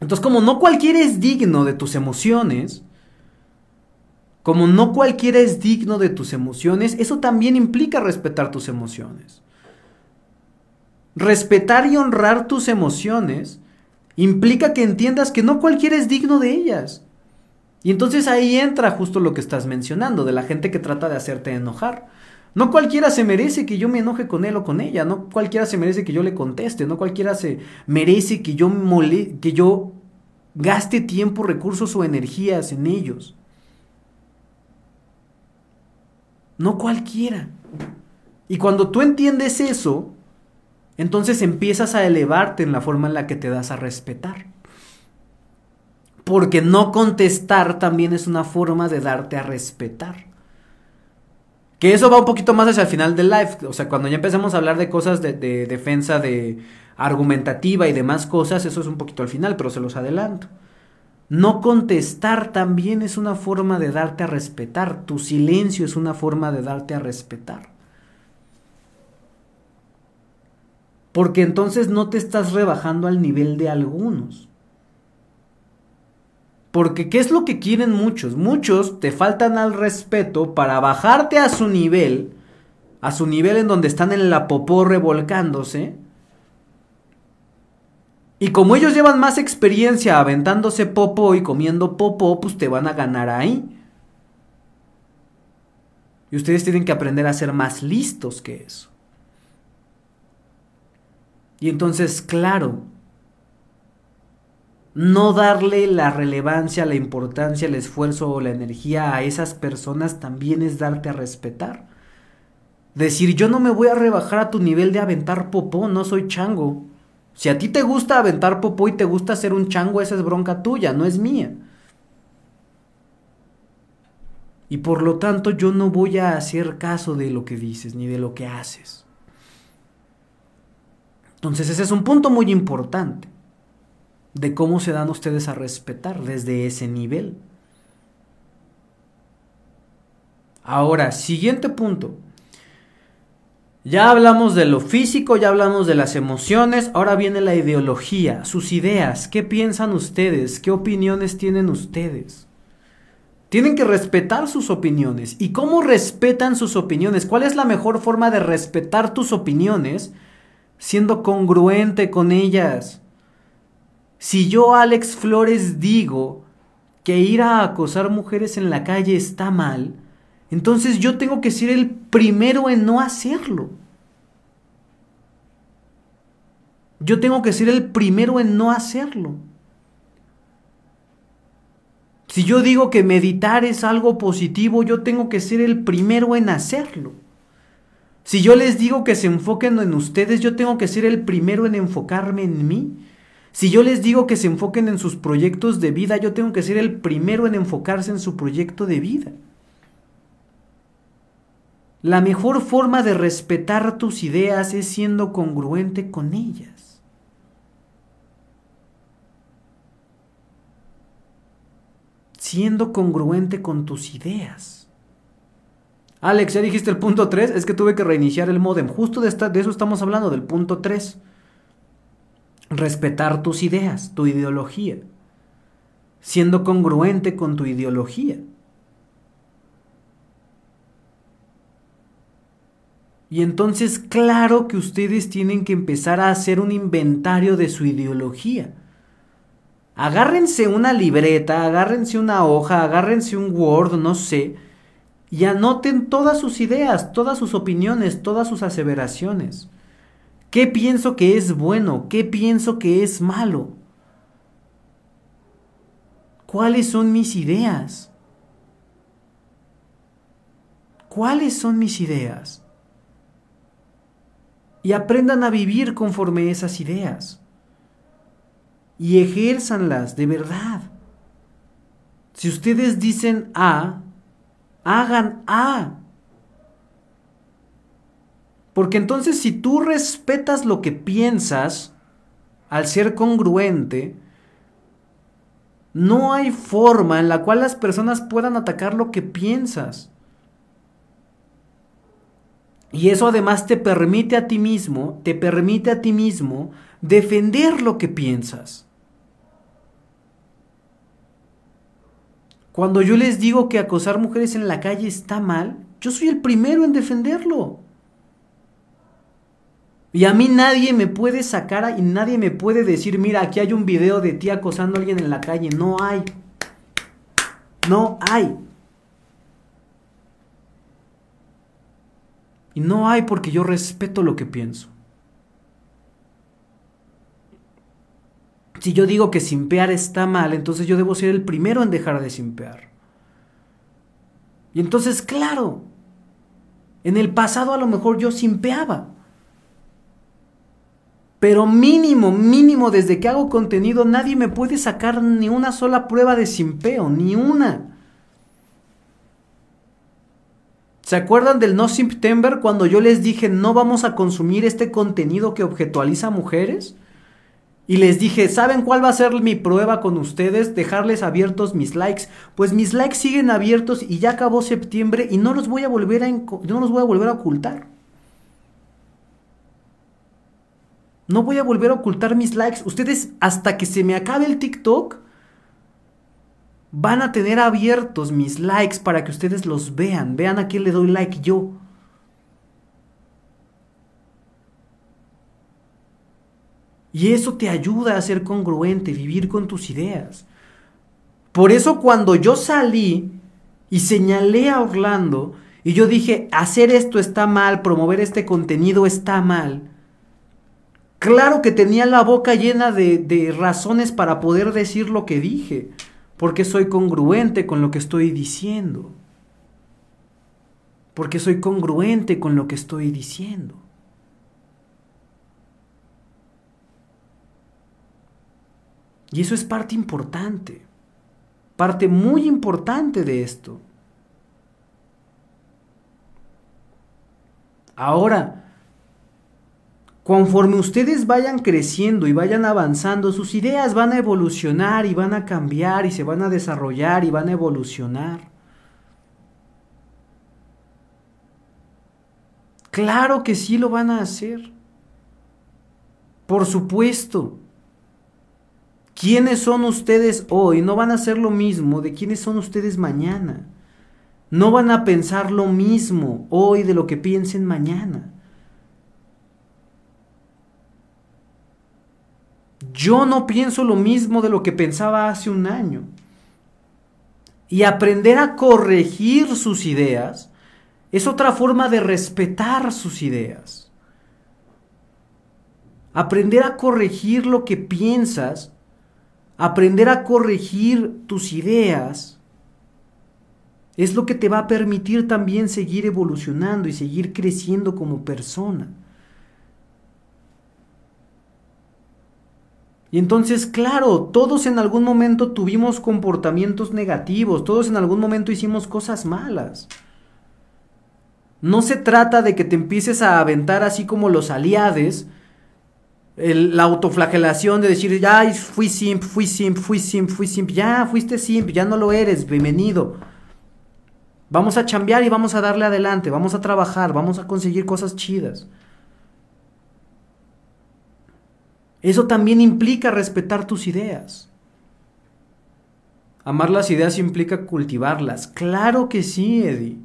Entonces, como no cualquiera es digno de tus emociones, como no cualquiera es digno de tus emociones, eso también implica respetar tus emociones. Respetar y honrar tus emociones implica que entiendas que no cualquiera es digno de ellas. Y entonces ahí entra justo lo que estás mencionando, de la gente que trata de hacerte enojar. No cualquiera se merece que yo me enoje con él o con ella, no cualquiera se merece que yo le conteste, no cualquiera se merece que yo que yo gaste tiempo, recursos o energías en ellos. No cualquiera. Y cuando tú entiendes eso, entonces empiezas a elevarte en la forma en la que te das a respetar porque no contestar también es una forma de darte a respetar. Que eso va un poquito más hacia el final del live. O sea, cuando ya empezamos a hablar de cosas de, de defensa de argumentativa y demás cosas, eso es un poquito al final, pero se los adelanto. No contestar también es una forma de darte a respetar. Tu silencio es una forma de darte a respetar. Porque entonces no te estás rebajando al nivel de algunos. Porque ¿qué es lo que quieren muchos? Muchos te faltan al respeto para bajarte a su nivel, a su nivel en donde están en la popó revolcándose. Y como ellos llevan más experiencia aventándose popó y comiendo popó, pues te van a ganar ahí. Y ustedes tienen que aprender a ser más listos que eso. Y entonces, claro, no darle la relevancia, la importancia, el esfuerzo o la energía a esas personas también es darte a respetar. Decir, yo no me voy a rebajar a tu nivel de aventar popó, no soy chango. Si a ti te gusta aventar popó y te gusta ser un chango, esa es bronca tuya, no es mía. Y por lo tanto yo no voy a hacer caso de lo que dices ni de lo que haces. Entonces ese es un punto muy importante de cómo se dan ustedes a respetar desde ese nivel. Ahora, siguiente punto. Ya hablamos de lo físico, ya hablamos de las emociones, ahora viene la ideología, sus ideas, qué piensan ustedes, qué opiniones tienen ustedes. Tienen que respetar sus opiniones. ¿Y cómo respetan sus opiniones? ¿Cuál es la mejor forma de respetar tus opiniones? Siendo congruente con ellas. Si yo, Alex Flores, digo que ir a acosar mujeres en la calle está mal, entonces yo tengo que ser el primero en no hacerlo. Yo tengo que ser el primero en no hacerlo. Si yo digo que meditar es algo positivo, yo tengo que ser el primero en hacerlo. Si yo les digo que se enfoquen en ustedes, yo tengo que ser el primero en enfocarme en mí. Si yo les digo que se enfoquen en sus proyectos de vida, yo tengo que ser el primero en enfocarse en su proyecto de vida. La mejor forma de respetar tus ideas es siendo congruente con ellas. Siendo congruente con tus ideas. Alex, ya dijiste el punto 3, es que tuve que reiniciar el modem. Justo de, de eso estamos hablando, del punto 3 respetar tus ideas, tu ideología, siendo congruente con tu ideología. Y entonces, claro que ustedes tienen que empezar a hacer un inventario de su ideología. Agárrense una libreta, agárrense una hoja, agárrense un Word, no sé, y anoten todas sus ideas, todas sus opiniones, todas sus aseveraciones. ¿Qué pienso que es bueno? ¿Qué pienso que es malo? ¿Cuáles son mis ideas? ¿Cuáles son mis ideas? Y aprendan a vivir conforme esas ideas. Y ejérzanlas de verdad. Si ustedes dicen A, hagan A porque entonces si tú respetas lo que piensas, al ser congruente, no hay forma en la cual las personas puedan atacar lo que piensas. Y eso además te permite a ti mismo, te permite a ti mismo defender lo que piensas. Cuando yo les digo que acosar mujeres en la calle está mal, yo soy el primero en defenderlo. Y a mí nadie me puede sacar y nadie me puede decir, mira, aquí hay un video de ti acosando a alguien en la calle. No hay. No hay. Y no hay porque yo respeto lo que pienso. Si yo digo que simpear está mal, entonces yo debo ser el primero en dejar de simpear. Y entonces, claro, en el pasado a lo mejor yo simpeaba. Pero mínimo, mínimo, desde que hago contenido nadie me puede sacar ni una sola prueba de simpeo, ni una. ¿Se acuerdan del No September cuando yo les dije no vamos a consumir este contenido que objetualiza a mujeres? Y les dije, ¿saben cuál va a ser mi prueba con ustedes? Dejarles abiertos mis likes. Pues mis likes siguen abiertos y ya acabó septiembre y no los voy a volver a, no los voy a, volver a ocultar. No voy a volver a ocultar mis likes. Ustedes, hasta que se me acabe el TikTok, van a tener abiertos mis likes para que ustedes los vean. Vean a quién le doy like yo. Y eso te ayuda a ser congruente, vivir con tus ideas. Por eso cuando yo salí y señalé a Orlando y yo dije, hacer esto está mal, promover este contenido está mal, Claro que tenía la boca llena de, razones para poder decir lo que dije, porque soy congruente con lo que estoy diciendo. Porque soy congruente con lo que estoy diciendo. Y eso es parte importante, parte muy importante de esto. Ahora, Conforme ustedes vayan creciendo y vayan avanzando, sus ideas van a evolucionar y van a cambiar y se van a desarrollar y van a evolucionar. Claro que sí lo van a hacer. Por supuesto. ¿Quiénes son ustedes hoy? No van a hacer lo mismo de quiénes son ustedes mañana. No van a pensar lo mismo hoy de lo que piensen mañana. Yo no pienso lo mismo de lo que pensaba hace un año. Y aprender a corregir sus ideas es otra forma de respetar sus ideas. Aprender a corregir lo que piensas, aprender a corregir tus ideas, es lo que te va a permitir también seguir evolucionando y seguir creciendo como persona. entonces, claro, todos en algún momento tuvimos comportamientos negativos, todos en algún momento hicimos cosas malas. No se trata de que te empieces a aventar así como los aliades, la autoflagelación de decir, ya fui simp, fui simp, fui simp, fui simp, ya fuiste simp, ya no lo eres, bienvenido. Vamos a chambear y vamos a darle adelante, vamos a trabajar, vamos a conseguir cosas chidas. Eso también implica respetar tus ideas. Amar las ideas implica cultivarlas. Claro que sí, Eddie.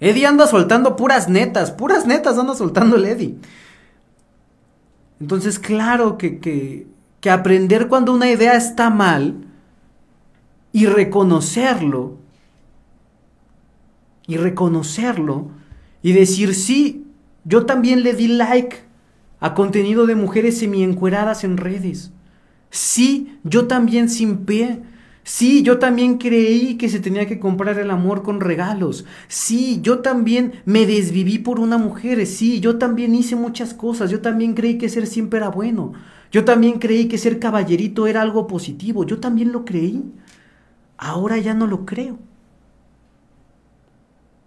Eddie anda soltando puras netas, puras netas anda soltando el Eddie. Entonces, claro que, que, que aprender cuando una idea está mal y reconocerlo, y reconocerlo, y decir, sí, yo también le di like a contenido de mujeres semiencueradas en redes. Sí, yo también sin pie. Sí, yo también creí que se tenía que comprar el amor con regalos. Sí, yo también me desviví por una mujer. Sí, yo también hice muchas cosas. Yo también creí que ser siempre era bueno. Yo también creí que ser caballerito era algo positivo. Yo también lo creí. Ahora ya no lo creo.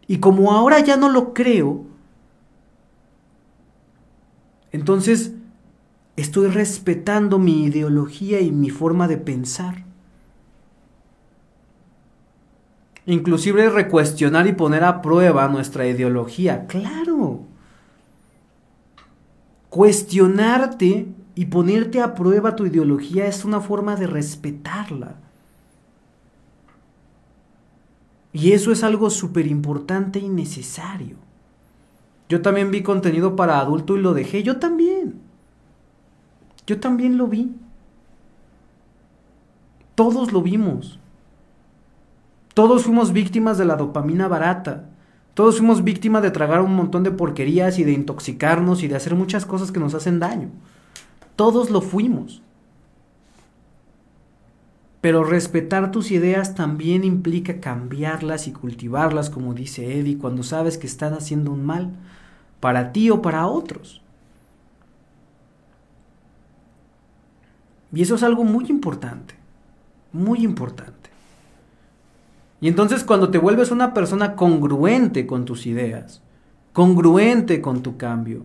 Y como ahora ya no lo creo, entonces, estoy respetando mi ideología y mi forma de pensar. Inclusive recuestionar y poner a prueba nuestra ideología. Claro. Cuestionarte y ponerte a prueba tu ideología es una forma de respetarla. Y eso es algo súper importante y necesario. Yo también vi contenido para adulto y lo dejé. Yo también. Yo también lo vi. Todos lo vimos. Todos fuimos víctimas de la dopamina barata. Todos fuimos víctimas de tragar un montón de porquerías y de intoxicarnos y de hacer muchas cosas que nos hacen daño. Todos lo fuimos. Pero respetar tus ideas también implica cambiarlas y cultivarlas, como dice Eddie, cuando sabes que están haciendo un mal, para ti o para otros. Y eso es algo muy importante, muy importante. Y entonces cuando te vuelves una persona congruente con tus ideas, congruente con tu cambio,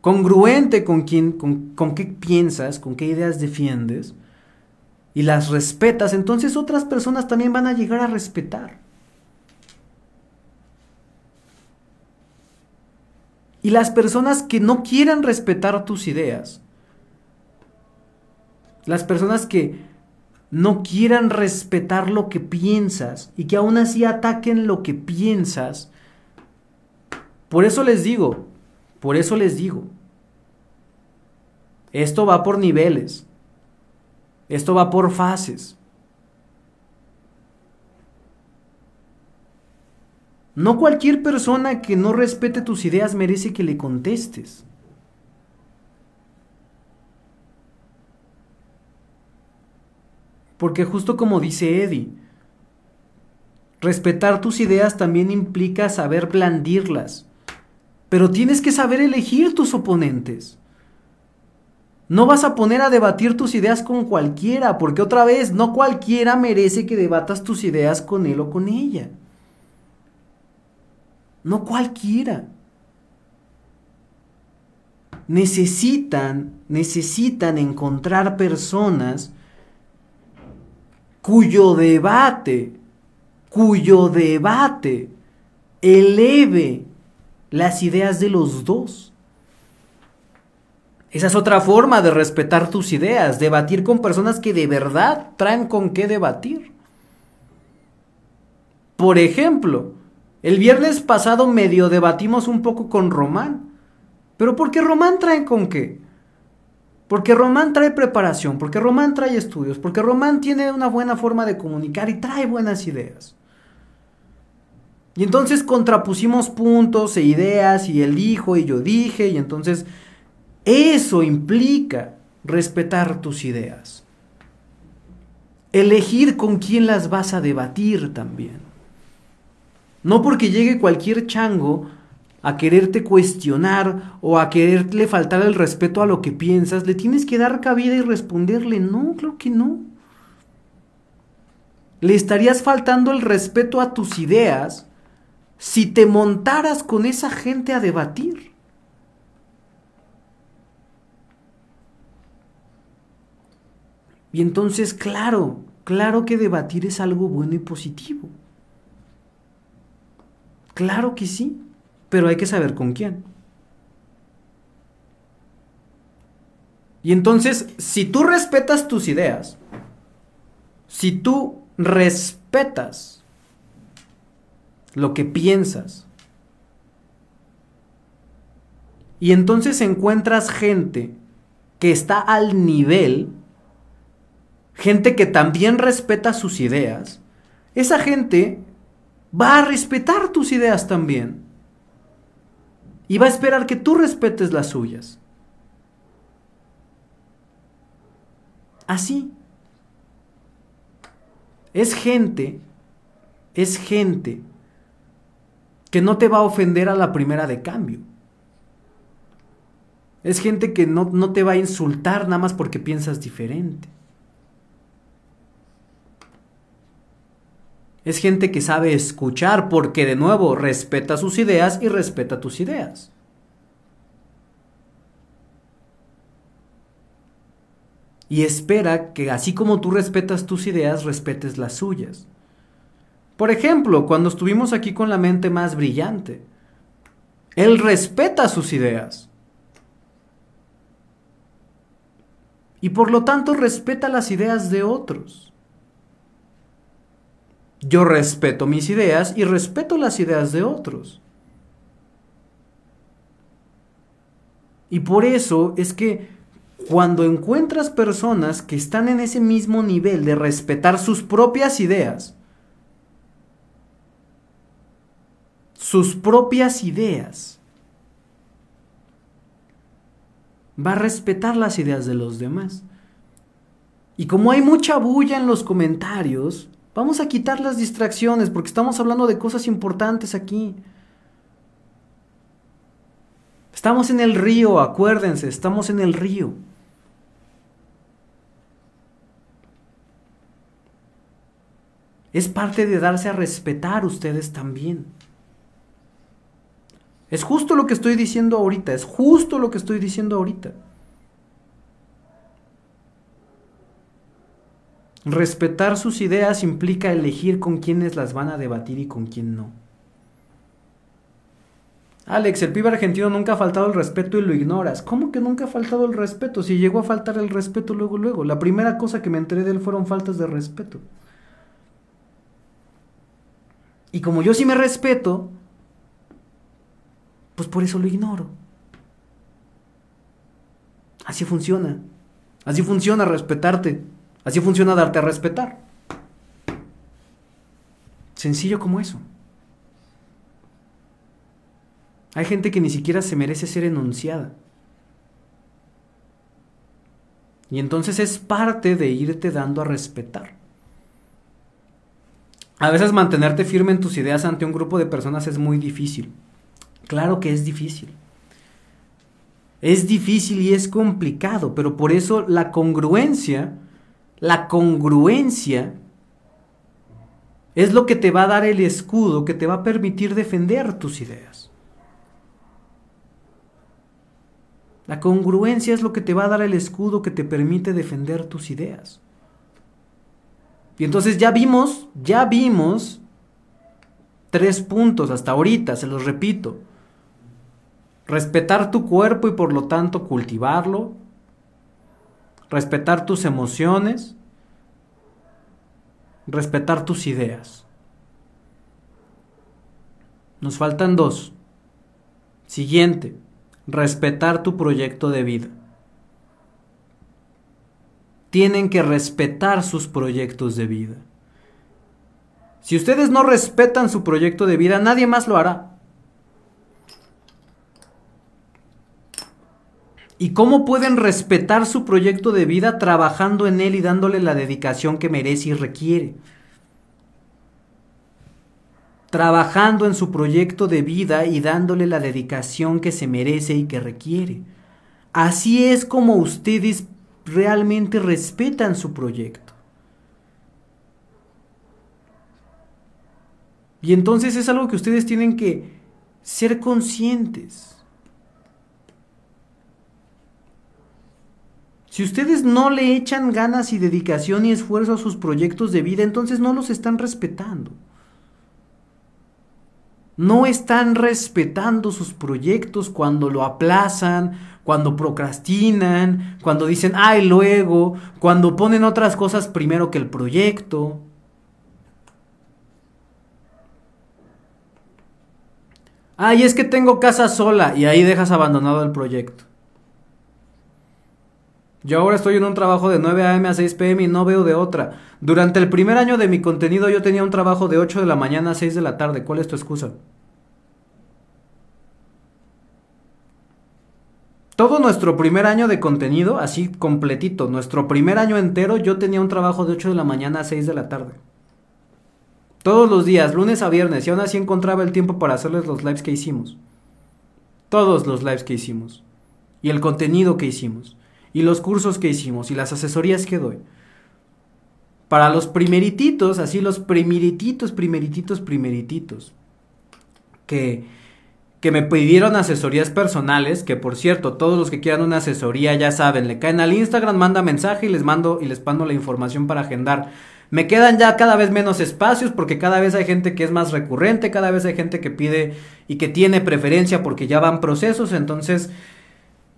congruente con, quién, con, con qué piensas, con qué ideas defiendes, y las respetas, entonces otras personas también van a llegar a respetar. y las personas que no quieran respetar tus ideas, las personas que no quieran respetar lo que piensas y que aún así ataquen lo que piensas, por eso les digo, por eso les digo, esto va por niveles, esto va por fases. No cualquier persona que no respete tus ideas merece que le contestes. Porque justo como dice Eddie, respetar tus ideas también implica saber blandirlas. Pero tienes que saber elegir tus oponentes. No vas a poner a debatir tus ideas con cualquiera, porque otra vez, no cualquiera merece que debatas tus ideas con él o con ella. No cualquiera. Necesitan, necesitan encontrar personas cuyo debate, cuyo debate eleve las ideas de los dos. Esa es otra forma de respetar tus ideas, debatir con personas que de verdad traen con qué debatir. Por ejemplo, el viernes pasado medio debatimos un poco con Román. Pero por qué Román trae con qué? Porque Román trae preparación, porque Román trae estudios, porque Román tiene una buena forma de comunicar y trae buenas ideas. Y entonces contrapusimos puntos e ideas y él dijo y yo dije y entonces eso implica respetar tus ideas. Elegir con quién las vas a debatir también. No porque llegue cualquier chango a quererte cuestionar o a quererle faltar el respeto a lo que piensas, le tienes que dar cabida y responderle, no, creo que no. Le estarías faltando el respeto a tus ideas si te montaras con esa gente a debatir. Y entonces, claro, claro que debatir es algo bueno y positivo. Claro que sí, pero hay que saber con quién. Y entonces, si tú respetas tus ideas, si tú respetas lo que piensas, y entonces encuentras gente que está al nivel, gente que también respeta sus ideas, esa gente va a respetar tus ideas también. Y va a esperar que tú respetes las suyas. Así. Es gente, es gente que no te va a ofender a la primera de cambio. Es gente que no, te va a insultar nada más porque piensas diferente. Es gente que sabe escuchar porque de nuevo respeta sus ideas y respeta tus ideas. Y espera que así como tú respetas tus ideas, respetes las suyas. Por ejemplo, cuando estuvimos aquí con la mente más brillante, él respeta sus ideas. Y por lo tanto respeta las ideas de otros. Yo respeto mis ideas y respeto las ideas de otros. Y por eso es que cuando encuentras personas que están en ese mismo nivel de respetar sus propias ideas, sus propias ideas, va a respetar las ideas de los demás. Y como hay mucha bulla en los comentarios, Vamos a quitar las distracciones porque estamos hablando de cosas importantes aquí. Estamos en el río, acuérdense, estamos en el río. Es parte de darse a respetar ustedes también. Es justo lo que estoy diciendo ahorita, es justo lo que estoy diciendo ahorita. Respetar sus ideas implica elegir con quiénes las van a debatir y con quién no. Alex, el pibe argentino nunca ha faltado el respeto y lo ignoras. ¿Cómo que nunca ha faltado el respeto? Si llegó a faltar el respeto luego, luego. La primera cosa que me enteré de él fueron faltas de respeto. Y como yo sí me respeto, pues por eso lo ignoro. Así funciona. Así funciona respetarte. Así funciona darte a respetar. Sencillo como eso. Hay gente que ni siquiera se merece ser enunciada. Y entonces es parte de irte dando a respetar. A veces mantenerte firme en tus ideas ante un grupo de personas es muy difícil. Claro que es difícil. Es difícil y es complicado, pero por eso la congruencia la congruencia es lo que te va a dar el escudo que te va a permitir defender tus ideas. La congruencia es lo que te va a dar el escudo que te permite defender tus ideas. Y entonces ya vimos, ya vimos tres puntos hasta ahorita, se los repito. Respetar tu cuerpo y por lo tanto cultivarlo, respetar tus emociones, respetar tus ideas. Nos faltan dos. Siguiente, respetar tu proyecto de vida. Tienen que respetar sus proyectos de vida. Si ustedes no respetan su proyecto de vida, nadie más lo hará. y cómo pueden respetar su proyecto de vida trabajando en él y dándole la dedicación que merece y requiere. Trabajando en su proyecto de vida y dándole la dedicación que se merece y que requiere. Así es como ustedes realmente respetan su proyecto. Y entonces es algo que ustedes tienen que ser conscientes. Si ustedes no le echan ganas y dedicación y esfuerzo a sus proyectos de vida, entonces no los están respetando. No están respetando sus proyectos cuando lo aplazan, cuando procrastinan, cuando dicen, ay, luego, cuando ponen otras cosas primero que el proyecto. Ay, es que tengo casa sola y ahí dejas abandonado el proyecto. Yo ahora estoy en un trabajo de 9 a.m. a 6 p.m. y no veo de otra. Durante el primer año de mi contenido yo tenía un trabajo de 8 de la mañana a 6 de la tarde. ¿Cuál es tu excusa? Todo nuestro primer año de contenido, así completito, nuestro primer año entero yo tenía un trabajo de 8 de la mañana a 6 de la tarde. Todos los días, lunes a viernes, y aún así encontraba el tiempo para hacerles los lives que hicimos. Todos los lives que hicimos. Y el contenido que hicimos y los cursos que hicimos y las asesorías que doy. Para los primerititos, así los primerititos, primerititos, primerititos, que, que me pidieron asesorías personales, que por cierto, todos los que quieran una asesoría ya saben, le caen al Instagram, manda mensaje y les mando y les mando la información para agendar. Me quedan ya cada vez menos espacios porque cada vez hay gente que es más recurrente, cada vez hay gente que pide y que tiene preferencia porque ya van procesos, entonces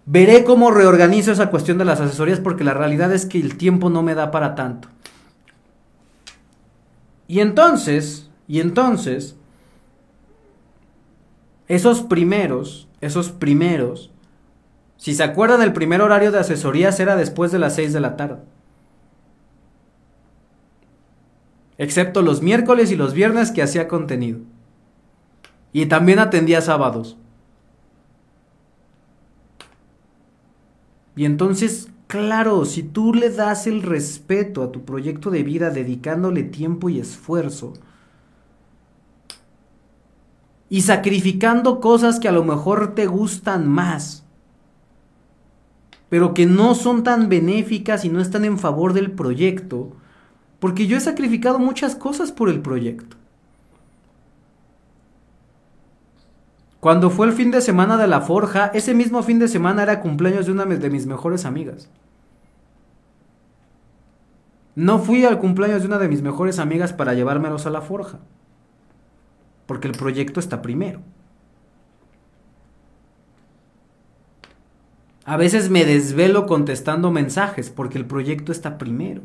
Veré cómo reorganizo esa cuestión de las asesorías porque la realidad es que el tiempo no me da para tanto. Y entonces, y entonces, esos primeros, esos primeros, si se acuerdan, el primer horario de asesorías era después de las 6 de la tarde. Excepto los miércoles y los viernes que hacía contenido. Y también atendía sábados. Y entonces, claro, si tú le das el respeto a tu proyecto de vida dedicándole tiempo y esfuerzo, y sacrificando cosas que a lo mejor te gustan más, pero que no son tan benéficas y no están en favor del proyecto, porque yo he sacrificado muchas cosas por el proyecto. Cuando fue el fin de semana de la forja, ese mismo fin de semana era cumpleaños de una de mis mejores amigas. No fui al cumpleaños de una de mis mejores amigas para llevármelos a la forja. Porque el proyecto está primero. A veces me desvelo contestando mensajes porque el proyecto está primero.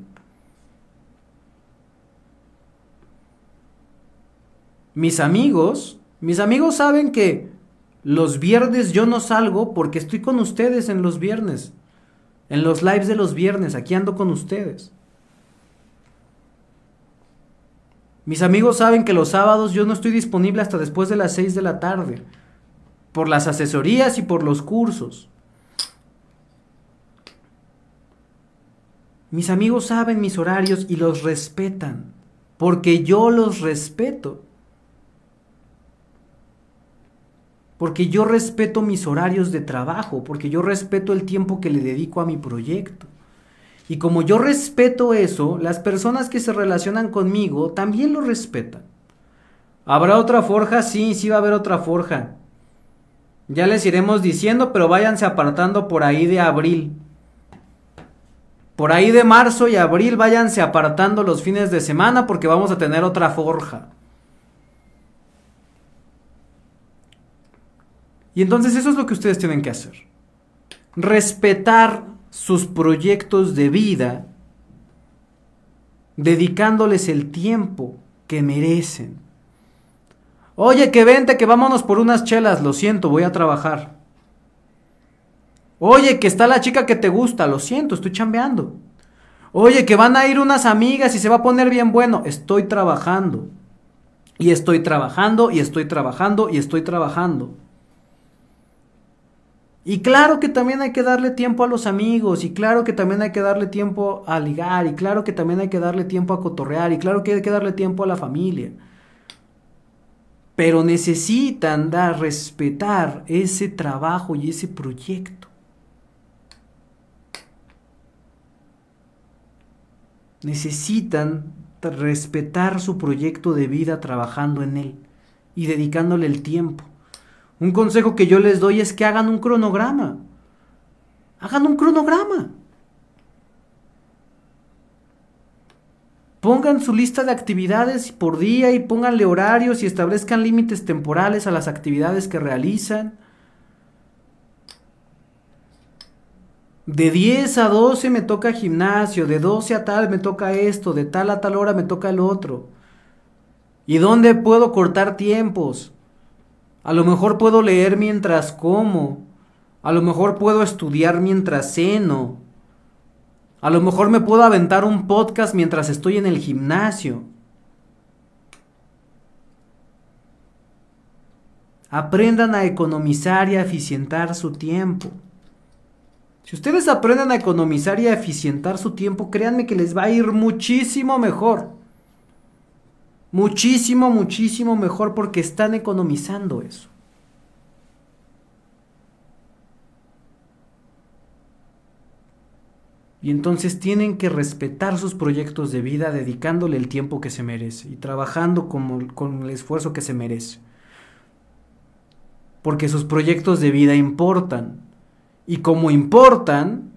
Mis amigos mis amigos saben que los viernes yo no salgo porque estoy con ustedes en los viernes. En los lives de los viernes, aquí ando con ustedes. Mis amigos saben que los sábados yo no estoy disponible hasta después de las 6 de la tarde, por las asesorías y por los cursos. Mis amigos saben mis horarios y los respetan, porque yo los respeto. porque yo respeto mis horarios de trabajo, porque yo respeto el tiempo que le dedico a mi proyecto. Y como yo respeto eso, las personas que se relacionan conmigo también lo respetan. ¿Habrá otra forja? Sí, sí va a haber otra forja. Ya les iremos diciendo, pero váyanse apartando por ahí de abril. Por ahí de marzo y abril váyanse apartando los fines de semana porque vamos a tener otra forja. Y entonces eso es lo que ustedes tienen que hacer. Respetar sus proyectos de vida, dedicándoles el tiempo que merecen. Oye, que vente, que vámonos por unas chelas, lo siento, voy a trabajar. Oye, que está la chica que te gusta, lo siento, estoy chambeando. Oye, que van a ir unas amigas y se va a poner bien bueno, estoy trabajando. Y estoy trabajando, y estoy trabajando, y estoy trabajando. Y claro que también hay que darle tiempo a los amigos, y claro que también hay que darle tiempo a ligar, y claro que también hay que darle tiempo a cotorrear, y claro que hay que darle tiempo a la familia. Pero necesitan dar, respetar ese trabajo y ese proyecto. Necesitan respetar su proyecto de vida trabajando en él y dedicándole el tiempo. Un consejo que yo les doy es que hagan un cronograma. Hagan un cronograma. Pongan su lista de actividades por día y pónganle horarios y establezcan límites temporales a las actividades que realizan. De 10 a 12 me toca gimnasio, de 12 a tal me toca esto, de tal a tal hora me toca el otro. ¿Y dónde puedo cortar tiempos? A lo mejor puedo leer mientras como. A lo mejor puedo estudiar mientras ceno. A lo mejor me puedo aventar un podcast mientras estoy en el gimnasio. Aprendan a economizar y a eficientar su tiempo. Si ustedes aprenden a economizar y a eficientar su tiempo, créanme que les va a ir muchísimo mejor. Muchísimo, muchísimo mejor porque están economizando eso. Y entonces tienen que respetar sus proyectos de vida dedicándole el tiempo que se merece y trabajando con el esfuerzo que se merece. Porque sus proyectos de vida importan. Y como importan,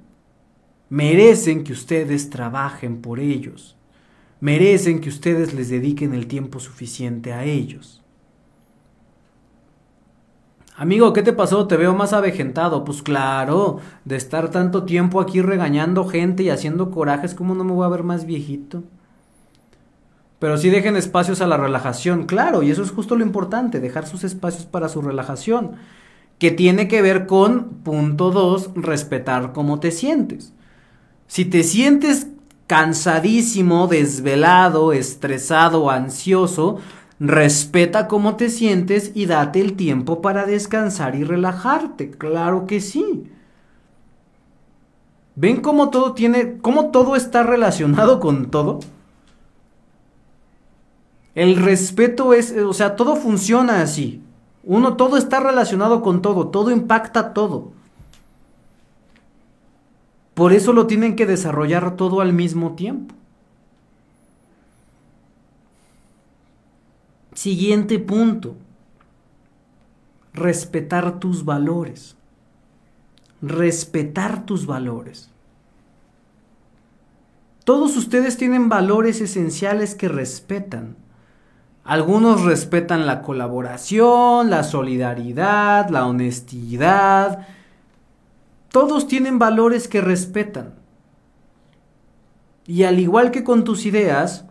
merecen que ustedes trabajen por ellos merecen que ustedes les dediquen el tiempo suficiente a ellos. Amigo, ¿qué te pasó? Te veo más avejentado. Pues claro, de estar tanto tiempo aquí regañando gente y haciendo corajes, ¿cómo no me voy a ver más viejito? Pero sí dejen espacios a la relajación, claro, y eso es justo lo importante, dejar sus espacios para su relajación, que tiene que ver con, punto dos, respetar cómo te sientes. Si te sientes cansadísimo, desvelado, estresado, ansioso, respeta cómo te sientes y date el tiempo para descansar y relajarte. Claro que sí. ¿Ven cómo todo tiene, cómo todo está relacionado con todo? El respeto es, o sea, todo funciona así. Uno, todo está relacionado con todo, todo impacta todo. Por eso lo tienen que desarrollar todo al mismo tiempo. Siguiente punto. Respetar tus valores. Respetar tus valores. Todos ustedes tienen valores esenciales que respetan. Algunos respetan la colaboración, la solidaridad, la honestidad, todos tienen valores que respetan. Y al igual que con tus ideas,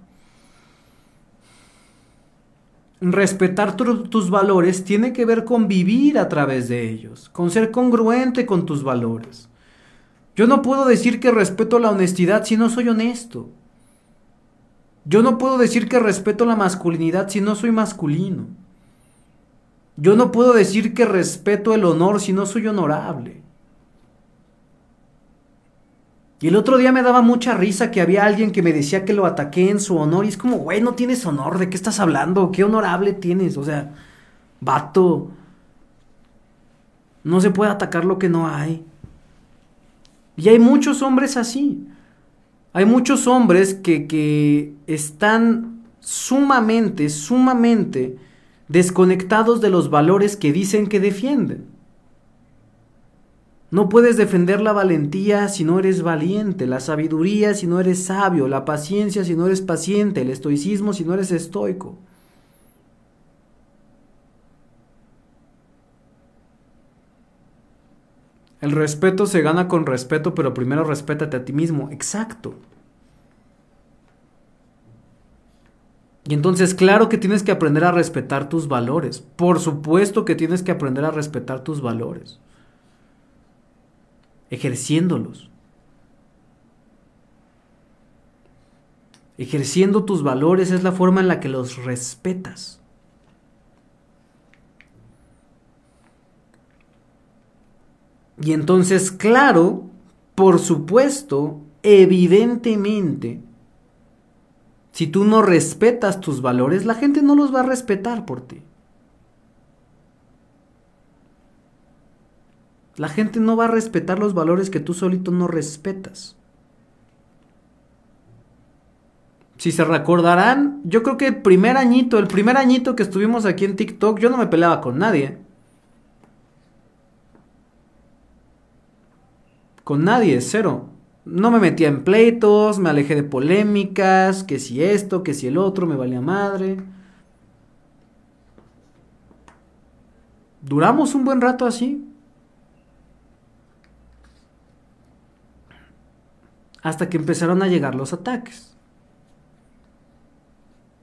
respetar tus valores tiene que ver con vivir a través de ellos, con ser congruente con tus valores. Yo no puedo decir que respeto la honestidad si no soy honesto. Yo no puedo decir que respeto la masculinidad si no soy masculino. Yo no puedo decir que respeto el honor si no soy honorable. Y el otro día me daba mucha risa que había alguien que me decía que lo ataqué en su honor. Y es como, güey, no tienes honor. ¿De qué estás hablando? ¿Qué honorable tienes? O sea, vato. No se puede atacar lo que no hay. Y hay muchos hombres así. Hay muchos hombres que, que están sumamente, sumamente desconectados de los valores que dicen que defienden. No puedes defender la valentía si no eres valiente, la sabiduría si no eres sabio, la paciencia si no eres paciente, el estoicismo si no eres estoico. El respeto se gana con respeto, pero primero respétate a ti mismo. Exacto. Y entonces, claro que tienes que aprender a respetar tus valores. Por supuesto que tienes que aprender a respetar tus valores ejerciéndolos. Ejerciendo tus valores es la forma en la que los respetas. Y entonces, claro, por supuesto, evidentemente, si tú no respetas tus valores, la gente no los va a respetar por ti. La gente no va a respetar los valores que tú solito no respetas. Si se recordarán, yo creo que el primer añito, el primer añito que estuvimos aquí en TikTok, yo no me peleaba con nadie. Con nadie, cero. No me metía en pleitos, me alejé de polémicas, que si esto, que si el otro, me valía madre. Duramos un buen rato así. hasta que empezaron a llegar los ataques.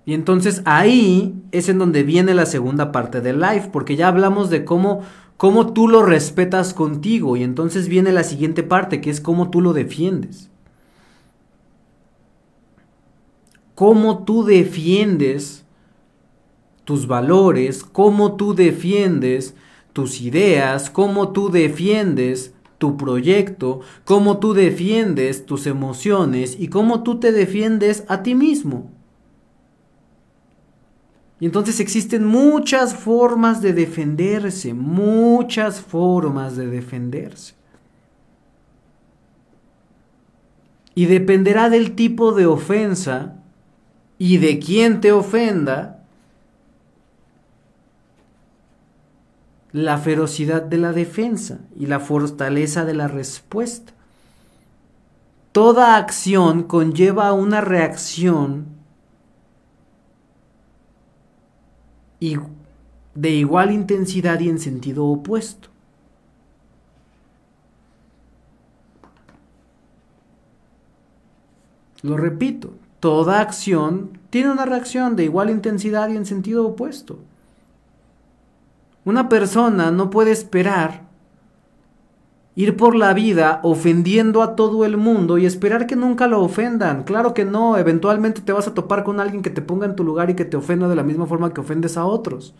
Y entonces ahí es en donde viene la segunda parte del live, porque ya hablamos de cómo, cómo tú lo respetas contigo, y entonces viene la siguiente parte, que es cómo tú lo defiendes. Cómo tú defiendes tus valores, cómo tú defiendes tus ideas, cómo tú defiendes tu proyecto, cómo tú defiendes tus emociones y cómo tú te defiendes a ti mismo. Y entonces existen muchas formas de defenderse, muchas formas de defenderse. Y dependerá del tipo de ofensa y de quién te ofenda la ferocidad de la defensa y la fortaleza de la respuesta. Toda acción conlleva una reacción y de igual intensidad y en sentido opuesto. Lo repito, toda acción tiene una reacción de igual intensidad y en sentido opuesto. Una persona no puede esperar ir por la vida ofendiendo a todo el mundo y esperar que nunca lo ofendan. Claro que no, eventualmente te vas a topar con alguien que te ponga en tu lugar y que te ofenda de la misma forma que ofendes a otros.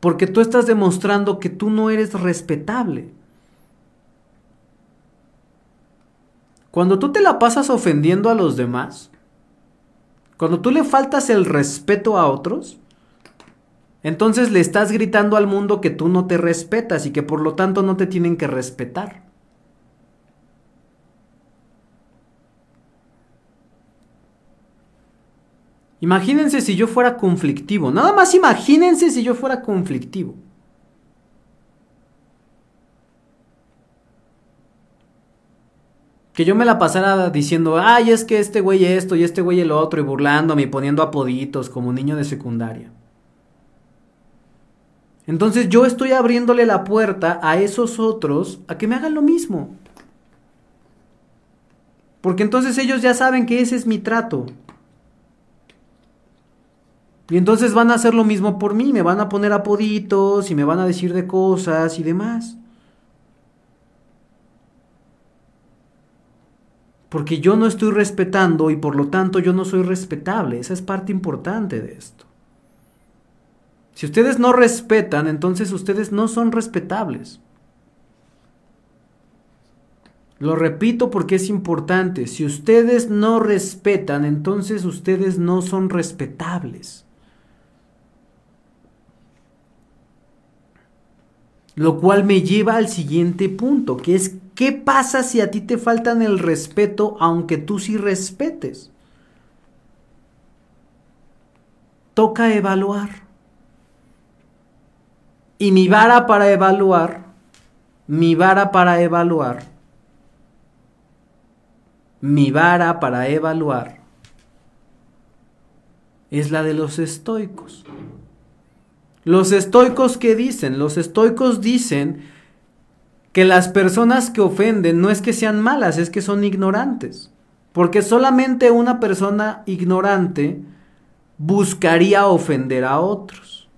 Porque tú estás demostrando que tú no eres respetable. Cuando tú te la pasas ofendiendo a los demás, cuando tú le faltas el respeto a otros, entonces le estás gritando al mundo que tú no te respetas y que por lo tanto no te tienen que respetar. Imagínense si yo fuera conflictivo. Nada más imagínense si yo fuera conflictivo. que yo me la pasara diciendo, ay, es que este güey esto y este güey el otro, y burlándome y poniendo apoditos como niño de secundaria. Entonces yo estoy abriéndole la puerta a esos otros a que me hagan lo mismo. Porque entonces ellos ya saben que ese es mi trato. Y entonces van a hacer lo mismo por mí, me van a poner apoditos y me van a decir de cosas y demás. porque yo no estoy respetando y por lo tanto yo no soy respetable. Esa es parte importante de esto. Si ustedes no respetan, entonces ustedes no son respetables. Lo repito porque es importante. Si ustedes no respetan, entonces ustedes no son respetables. Lo cual me lleva al siguiente punto, que es ¿Qué pasa si a ti te faltan el respeto aunque tú sí respetes? Toca evaluar. Y mi vara para evaluar, mi vara para evaluar, mi vara para evaluar es la de los estoicos. Los estoicos que dicen, los estoicos dicen que las personas que ofenden no es que sean malas, es que son ignorantes. Porque solamente una persona ignorante buscaría ofender a otros.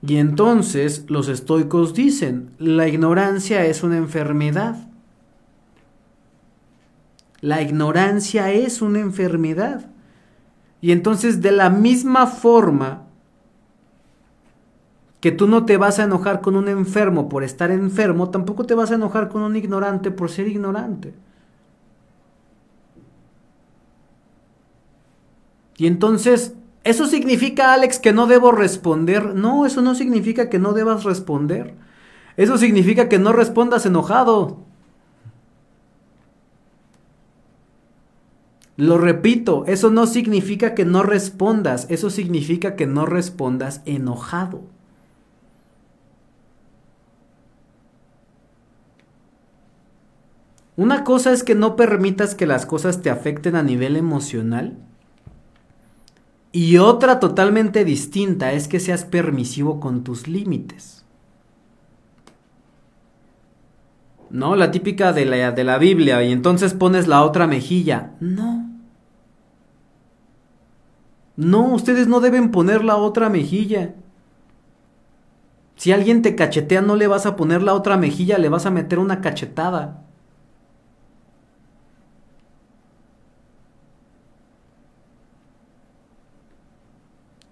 Y entonces los estoicos dicen, la ignorancia es una enfermedad. La ignorancia es una enfermedad. Y entonces de la misma forma que tú no te vas a enojar con un enfermo por estar enfermo, tampoco te vas a enojar con un ignorante por ser ignorante. Y entonces, ¿eso significa, Alex, que no debo responder? No, eso no significa que no debas responder. Eso significa que no respondas enojado. Lo repito, eso no significa que no respondas, eso significa que no respondas enojado. Una cosa es que no permitas que las cosas te afecten a nivel emocional y otra totalmente distinta es que seas permisivo con tus límites. ¿no? La típica de la, de la Biblia, y entonces pones la otra mejilla. No. No, ustedes no deben poner la otra mejilla. Si alguien te cachetea, no le vas a poner la otra mejilla, le vas a meter una cachetada.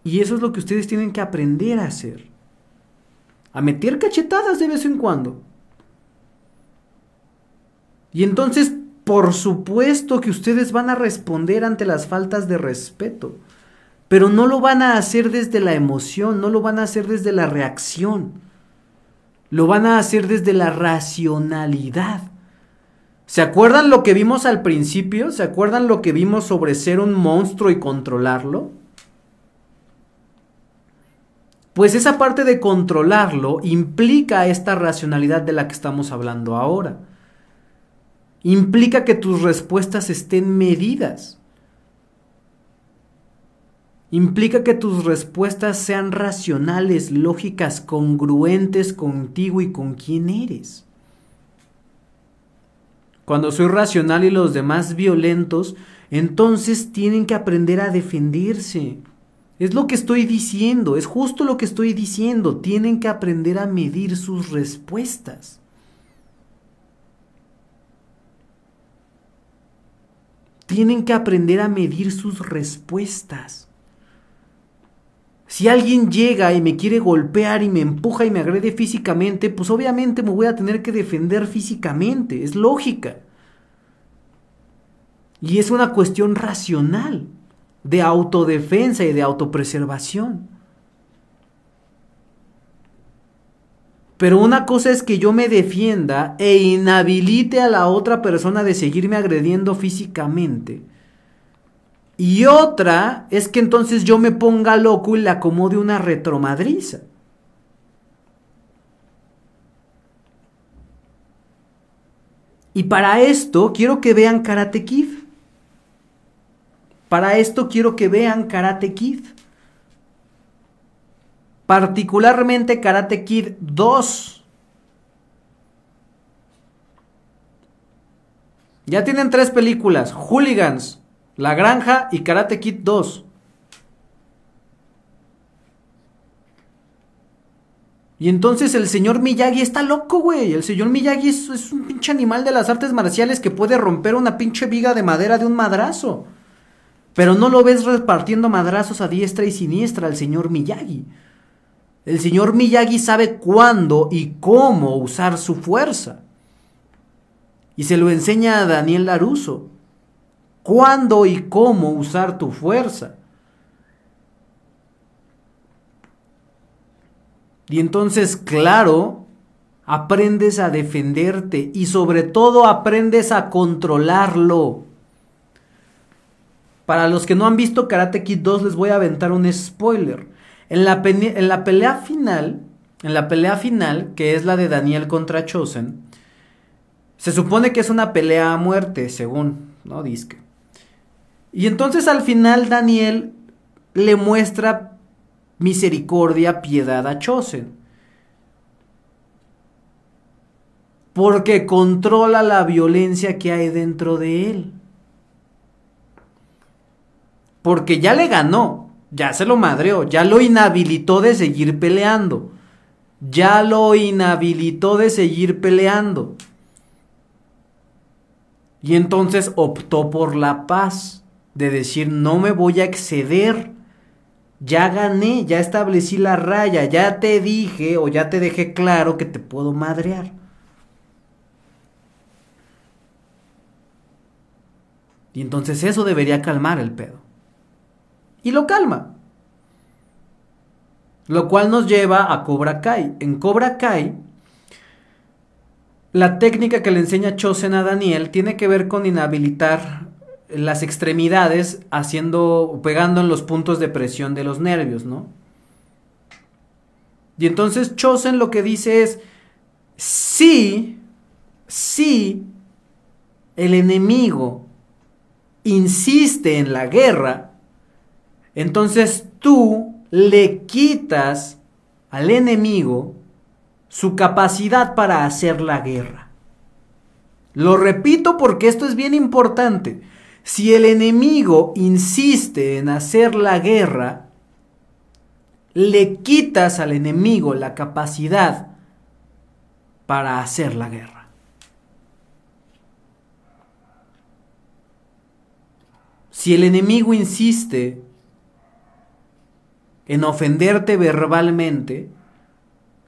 Y eso es lo que ustedes tienen que aprender a hacer. A meter cachetadas de vez en cuando. Y entonces, por supuesto que ustedes van a responder ante las faltas de respeto, pero no lo van a hacer desde la emoción, no lo van a hacer desde la reacción, lo van a hacer desde la racionalidad. ¿Se acuerdan lo que vimos al principio? ¿Se acuerdan lo que vimos sobre ser un monstruo y controlarlo? Pues esa parte de controlarlo implica esta racionalidad de la que estamos hablando ahora implica que tus respuestas estén medidas. Implica que tus respuestas sean racionales, lógicas, congruentes contigo y con quién eres. Cuando soy racional y los demás violentos, entonces tienen que aprender a defenderse. Es lo que estoy diciendo, es justo lo que estoy diciendo. Tienen que aprender a medir sus respuestas. Tienen que aprender a medir sus respuestas. Si alguien llega y me quiere golpear y me empuja y me agrede físicamente, pues obviamente me voy a tener que defender físicamente, es lógica. Y es una cuestión racional, de autodefensa y de autopreservación. Pero una cosa es que yo me defienda e inhabilite a la otra persona de seguirme agrediendo físicamente. Y otra es que entonces yo me ponga loco y le acomode una retromadriza. Y para esto quiero que vean Karate Kid. Para esto quiero que vean Karate Kid. Particularmente Karate Kid 2. Ya tienen tres películas, Hooligans, La Granja y Karate Kid 2. Y entonces el señor Miyagi está loco, güey. El señor Miyagi es, un pinche animal de las artes marciales que puede romper una pinche viga de madera de un madrazo. Pero no lo ves repartiendo madrazos a diestra y siniestra al señor Miyagi. El señor Miyagi sabe cuándo y cómo usar su fuerza. Y se lo enseña a Daniel Laruso. Cuándo y cómo usar tu fuerza. Y entonces, claro, aprendes a defenderte y sobre todo aprendes a controlarlo. Para los que no han visto Karate Kid 2 les voy a aventar un spoiler. En la, pelea final, en la pelea final, que es la de Daniel contra Chosen, se supone que es una pelea a muerte, según, ¿no? Disque. Y entonces al final Daniel le muestra misericordia, piedad a Chosen. Porque controla la violencia que hay dentro de él. Porque ya le ganó ya se lo madreó, ya lo inhabilitó de seguir peleando. Ya lo inhabilitó de seguir peleando. Y entonces optó por la paz, de decir, no me voy a exceder. Ya gané, ya establecí la raya, ya te dije o ya te dejé claro que te puedo madrear. Y entonces eso debería calmar el pedo y lo calma. Lo cual nos lleva a Cobra Kai. En Cobra Kai, la técnica que le enseña Chosen a Daniel tiene que ver con inhabilitar las extremidades haciendo pegando en los puntos de presión de los nervios, ¿no? Y entonces Chosen lo que dice es sí si el enemigo insiste en la guerra entonces tú le quitas al enemigo su capacidad para hacer la guerra. Lo repito porque esto es bien importante. Si el enemigo insiste en hacer la guerra, le quitas al enemigo la capacidad para hacer la guerra. Si el enemigo insiste en ofenderte verbalmente,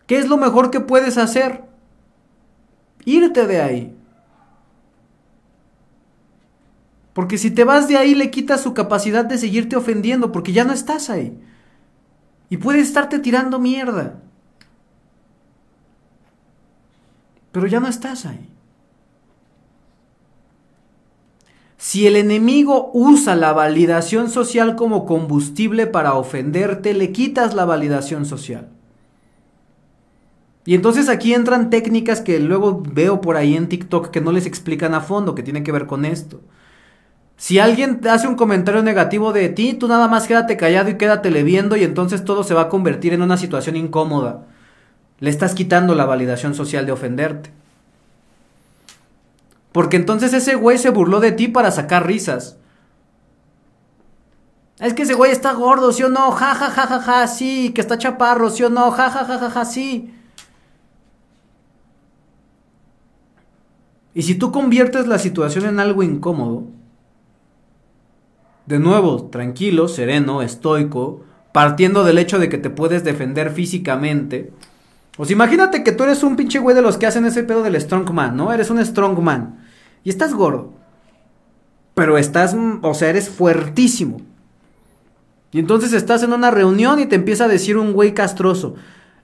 ¿qué es lo mejor que puedes hacer? Irte de ahí. Porque si te vas de ahí le quitas su capacidad de seguirte ofendiendo, porque ya no estás ahí. Y puede estarte tirando mierda. Pero ya no estás ahí. Si el enemigo usa la validación social como combustible para ofenderte, le quitas la validación social. Y entonces aquí entran técnicas que luego veo por ahí en TikTok que no les explican a fondo, que tienen que ver con esto. Si alguien te hace un comentario negativo de ti, tú nada más quédate callado y quédatele viendo y entonces todo se va a convertir en una situación incómoda. Le estás quitando la validación social de ofenderte. Porque entonces ese güey se burló de ti para sacar risas. Es que ese güey está gordo, ¿sí o no? Ja, ja, ja, ja, ja, sí. Que está chaparro, ¿sí o no? Ja, ja, ja, ja, ja, sí. Y si tú conviertes la situación en algo incómodo, de nuevo, tranquilo, sereno, estoico, partiendo del hecho de que te puedes defender físicamente. O pues imagínate que tú eres un pinche güey de los que hacen ese pedo del strongman, ¿no? Eres un strongman y estás gordo, pero estás, o sea, eres fuertísimo. Y entonces estás en una reunión y te empieza a decir un güey castroso,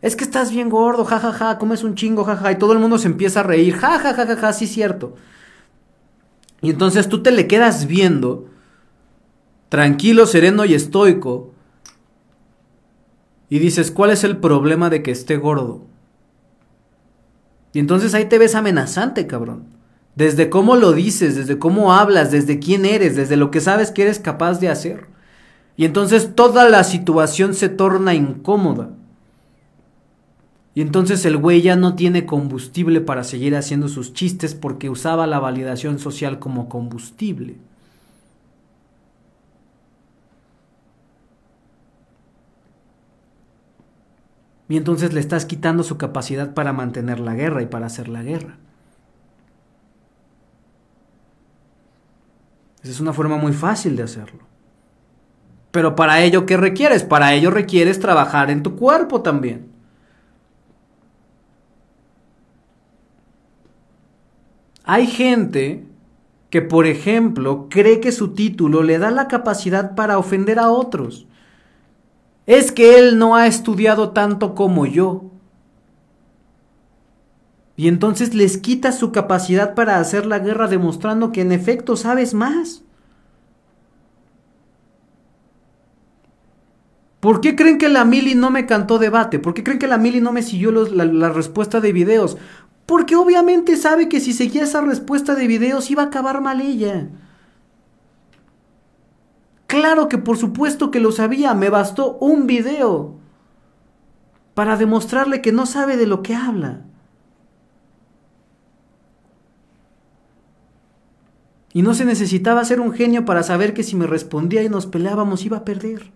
es que estás bien gordo, jajaja, ja, ja, comes un chingo, jajaja, y todo el mundo se empieza a reír, jajajaja, ja, ja, sí cierto. Y entonces tú te le quedas viendo, tranquilo, sereno y estoico, y dices, ¿cuál es el problema de que esté gordo? Y entonces ahí te ves amenazante, cabrón desde cómo lo dices, desde cómo hablas, desde quién eres, desde lo que sabes que eres capaz de hacer. Y entonces toda la situación se torna incómoda. Y entonces el güey ya no tiene combustible para seguir haciendo sus chistes porque usaba la validación social como combustible. Y entonces le estás quitando su capacidad para mantener la guerra y para hacer la guerra. Esa es una forma muy fácil de hacerlo. Pero para ello, ¿qué requieres? Para ello requieres trabajar en tu cuerpo también. Hay gente que, por ejemplo, cree que su título le da la capacidad para ofender a otros. Es que él no ha estudiado tanto como yo. Y entonces les quitas su capacidad para hacer la guerra demostrando que en efecto sabes más. ¿Por qué creen que la Mili no me cantó debate? ¿Por qué creen que la Mili no me siguió la, respuesta de videos? Porque obviamente sabe que si seguía esa respuesta de videos iba a acabar mal ella. Claro que por supuesto que lo sabía, me bastó un video para demostrarle que no sabe de lo que habla. Y no se necesitaba ser un genio para saber que si me respondía y nos peleábamos iba a perder.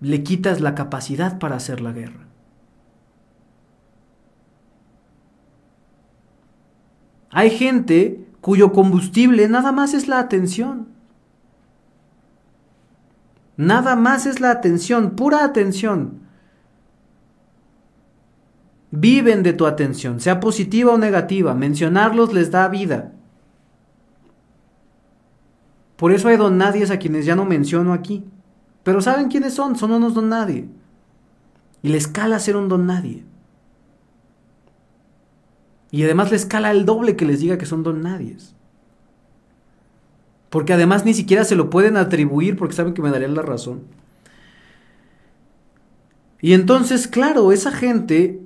Le quitas la capacidad para hacer la guerra. Hay gente cuyo combustible nada más es la atención. Nada más es la atención, pura atención viven de tu atención, sea positiva o negativa, mencionarlos les da vida. Por eso hay don nadies a quienes ya no menciono aquí. Pero saben quiénes son, son unos don nadie. Y les cala ser un don nadie. Y además les cala el doble que les diga que son don nadies. Porque además ni siquiera se lo pueden atribuir porque saben que me darían la razón. Y entonces, claro, esa gente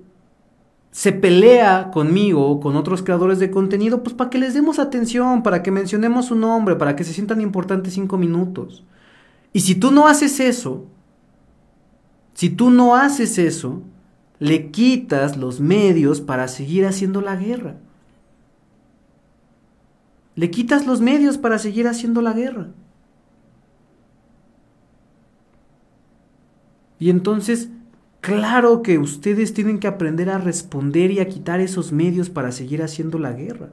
se pelea conmigo, o con otros creadores de contenido, pues para que les demos atención, para que mencionemos su nombre, para que se sientan importantes cinco minutos. Y si tú no haces eso, si tú no haces eso, le quitas los medios para seguir haciendo la guerra. Le quitas los medios para seguir haciendo la guerra. Y entonces Claro que ustedes tienen que aprender a responder y a quitar esos medios para seguir haciendo la guerra.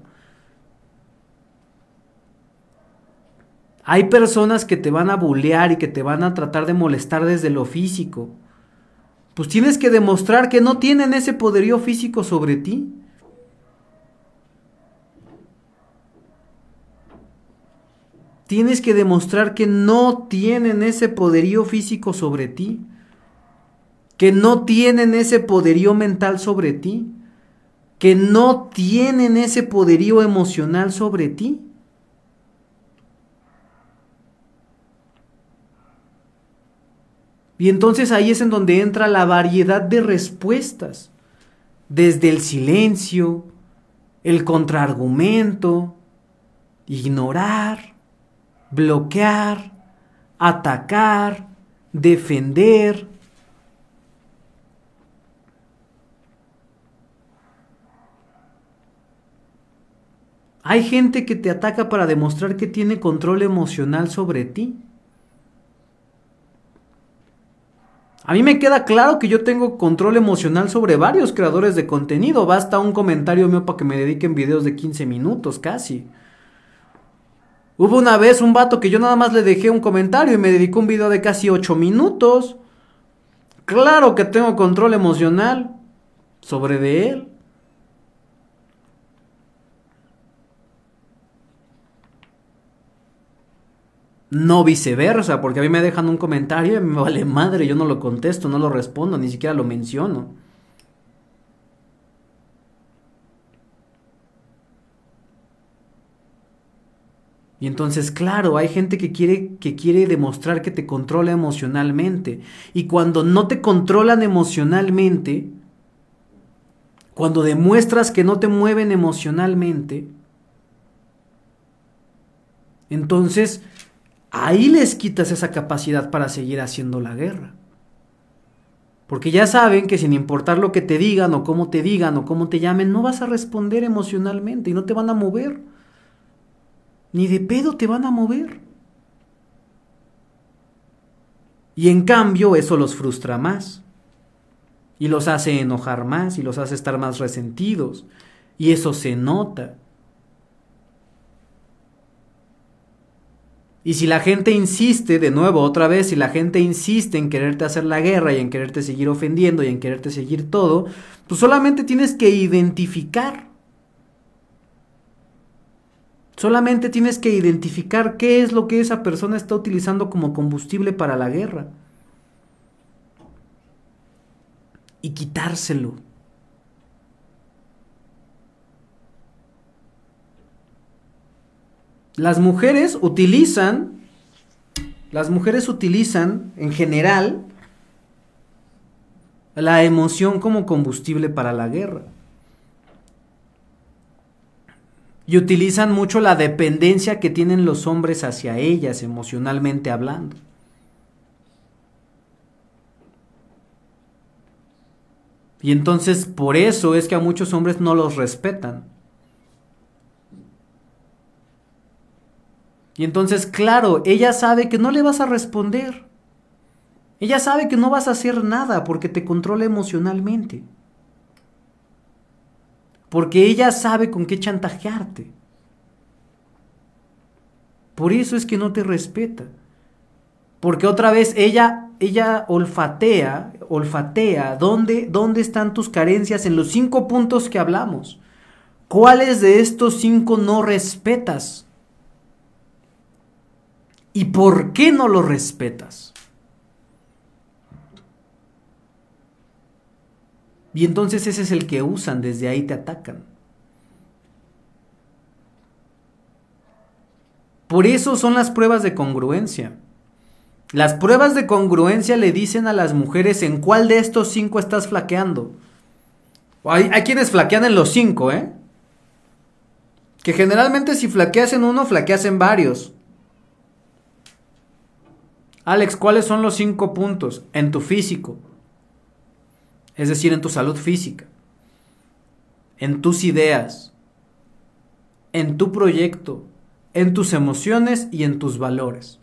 Hay personas que te van a bulear y que te van a tratar de molestar desde lo físico. Pues tienes que demostrar que no tienen ese poderío físico sobre ti. Tienes que demostrar que no tienen ese poderío físico sobre ti que no tienen ese poderío mental sobre ti, que no tienen ese poderío emocional sobre ti. Y entonces ahí es en donde entra la variedad de respuestas, desde el silencio, el contraargumento, ignorar, bloquear, atacar, defender, Hay gente que te ataca para demostrar que tiene control emocional sobre ti. A mí me queda claro que yo tengo control emocional sobre varios creadores de contenido. Basta un comentario mío para que me dediquen videos de 15 minutos casi. Hubo una vez un vato que yo nada más le dejé un comentario y me dedicó un video de casi 8 minutos. Claro que tengo control emocional sobre de él. No viceversa, porque a mí me dejan un comentario y me vale madre, yo no lo contesto, no lo respondo, ni siquiera lo menciono. Y entonces, claro, hay gente que quiere, que quiere demostrar que te controla emocionalmente. Y cuando no te controlan emocionalmente, cuando demuestras que no te mueven emocionalmente, entonces ahí les quitas esa capacidad para seguir haciendo la guerra. Porque ya saben que sin importar lo que te digan o cómo te digan o cómo te llamen, no vas a responder emocionalmente y no te van a mover. Ni de pedo te van a mover. Y en cambio eso los frustra más. Y los hace enojar más y los hace estar más resentidos. Y eso se nota. Y si la gente insiste, de nuevo, otra vez, si la gente insiste en quererte hacer la guerra y en quererte seguir ofendiendo y en quererte seguir todo, pues solamente tienes que identificar. Solamente tienes que identificar qué es lo que esa persona está utilizando como combustible para la guerra. Y quitárselo. las mujeres utilizan, las mujeres utilizan en general la emoción como combustible para la guerra. Y utilizan mucho la dependencia que tienen los hombres hacia ellas emocionalmente hablando. Y entonces por eso es que a muchos hombres no los respetan. Y entonces, claro, ella sabe que no le vas a responder. Ella sabe que no vas a hacer nada porque te controla emocionalmente. Porque ella sabe con qué chantajearte. Por eso es que no te respeta. Porque otra vez ella, ella olfatea, olfatea dónde, dónde están tus carencias en los cinco puntos que hablamos. ¿Cuáles de estos cinco no respetas? ¿Y por qué no lo respetas? Y entonces ese es el que usan, desde ahí te atacan. Por eso son las pruebas de congruencia. Las pruebas de congruencia le dicen a las mujeres en cuál de estos cinco estás flaqueando. Hay, quienes flaquean en los cinco, ¿eh? Que generalmente si flaqueas en uno, flaqueas en varios. Alex, ¿cuáles son los cinco puntos en tu físico? Es decir, en tu salud física, en tus ideas, en tu proyecto, en tus emociones y en tus valores.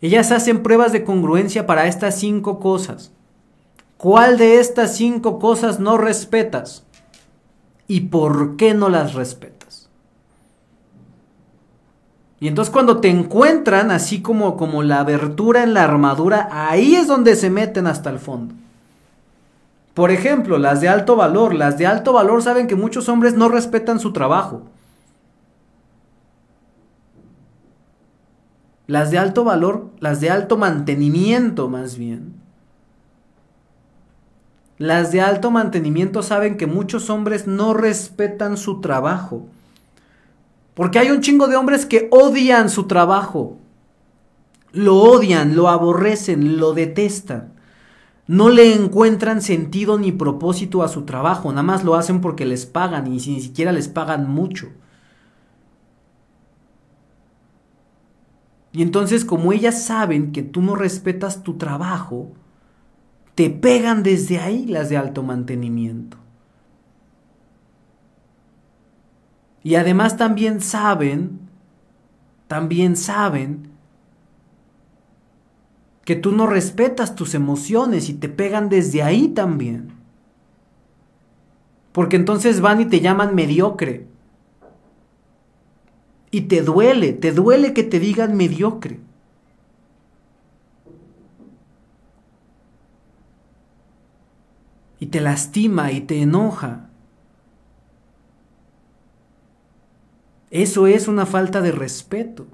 Ellas hacen pruebas de congruencia para estas cinco cosas. ¿Cuál de estas cinco cosas no respetas? ¿Y por qué no las respetas? Y entonces cuando te encuentran así como, como la abertura en la armadura, ahí es donde se meten hasta el fondo. Por ejemplo, las de alto valor. Las de alto valor saben que muchos hombres no respetan su trabajo. Las de alto valor, las de alto mantenimiento más bien. Las de alto mantenimiento saben que muchos hombres no respetan su trabajo. Porque hay un chingo de hombres que odian su trabajo. Lo odian, lo aborrecen, lo detestan. No le encuentran sentido ni propósito a su trabajo, nada más lo hacen porque les pagan y si ni siquiera les pagan mucho. Y entonces como ellas saben que tú no respetas tu trabajo, te pegan desde ahí las de alto mantenimiento. Y además también saben, también saben que tú no respetas tus emociones y te pegan desde ahí también. Porque entonces van y te llaman mediocre. Y te duele, te duele que te digan mediocre. Y te lastima y te enoja. Eso es una falta de respeto.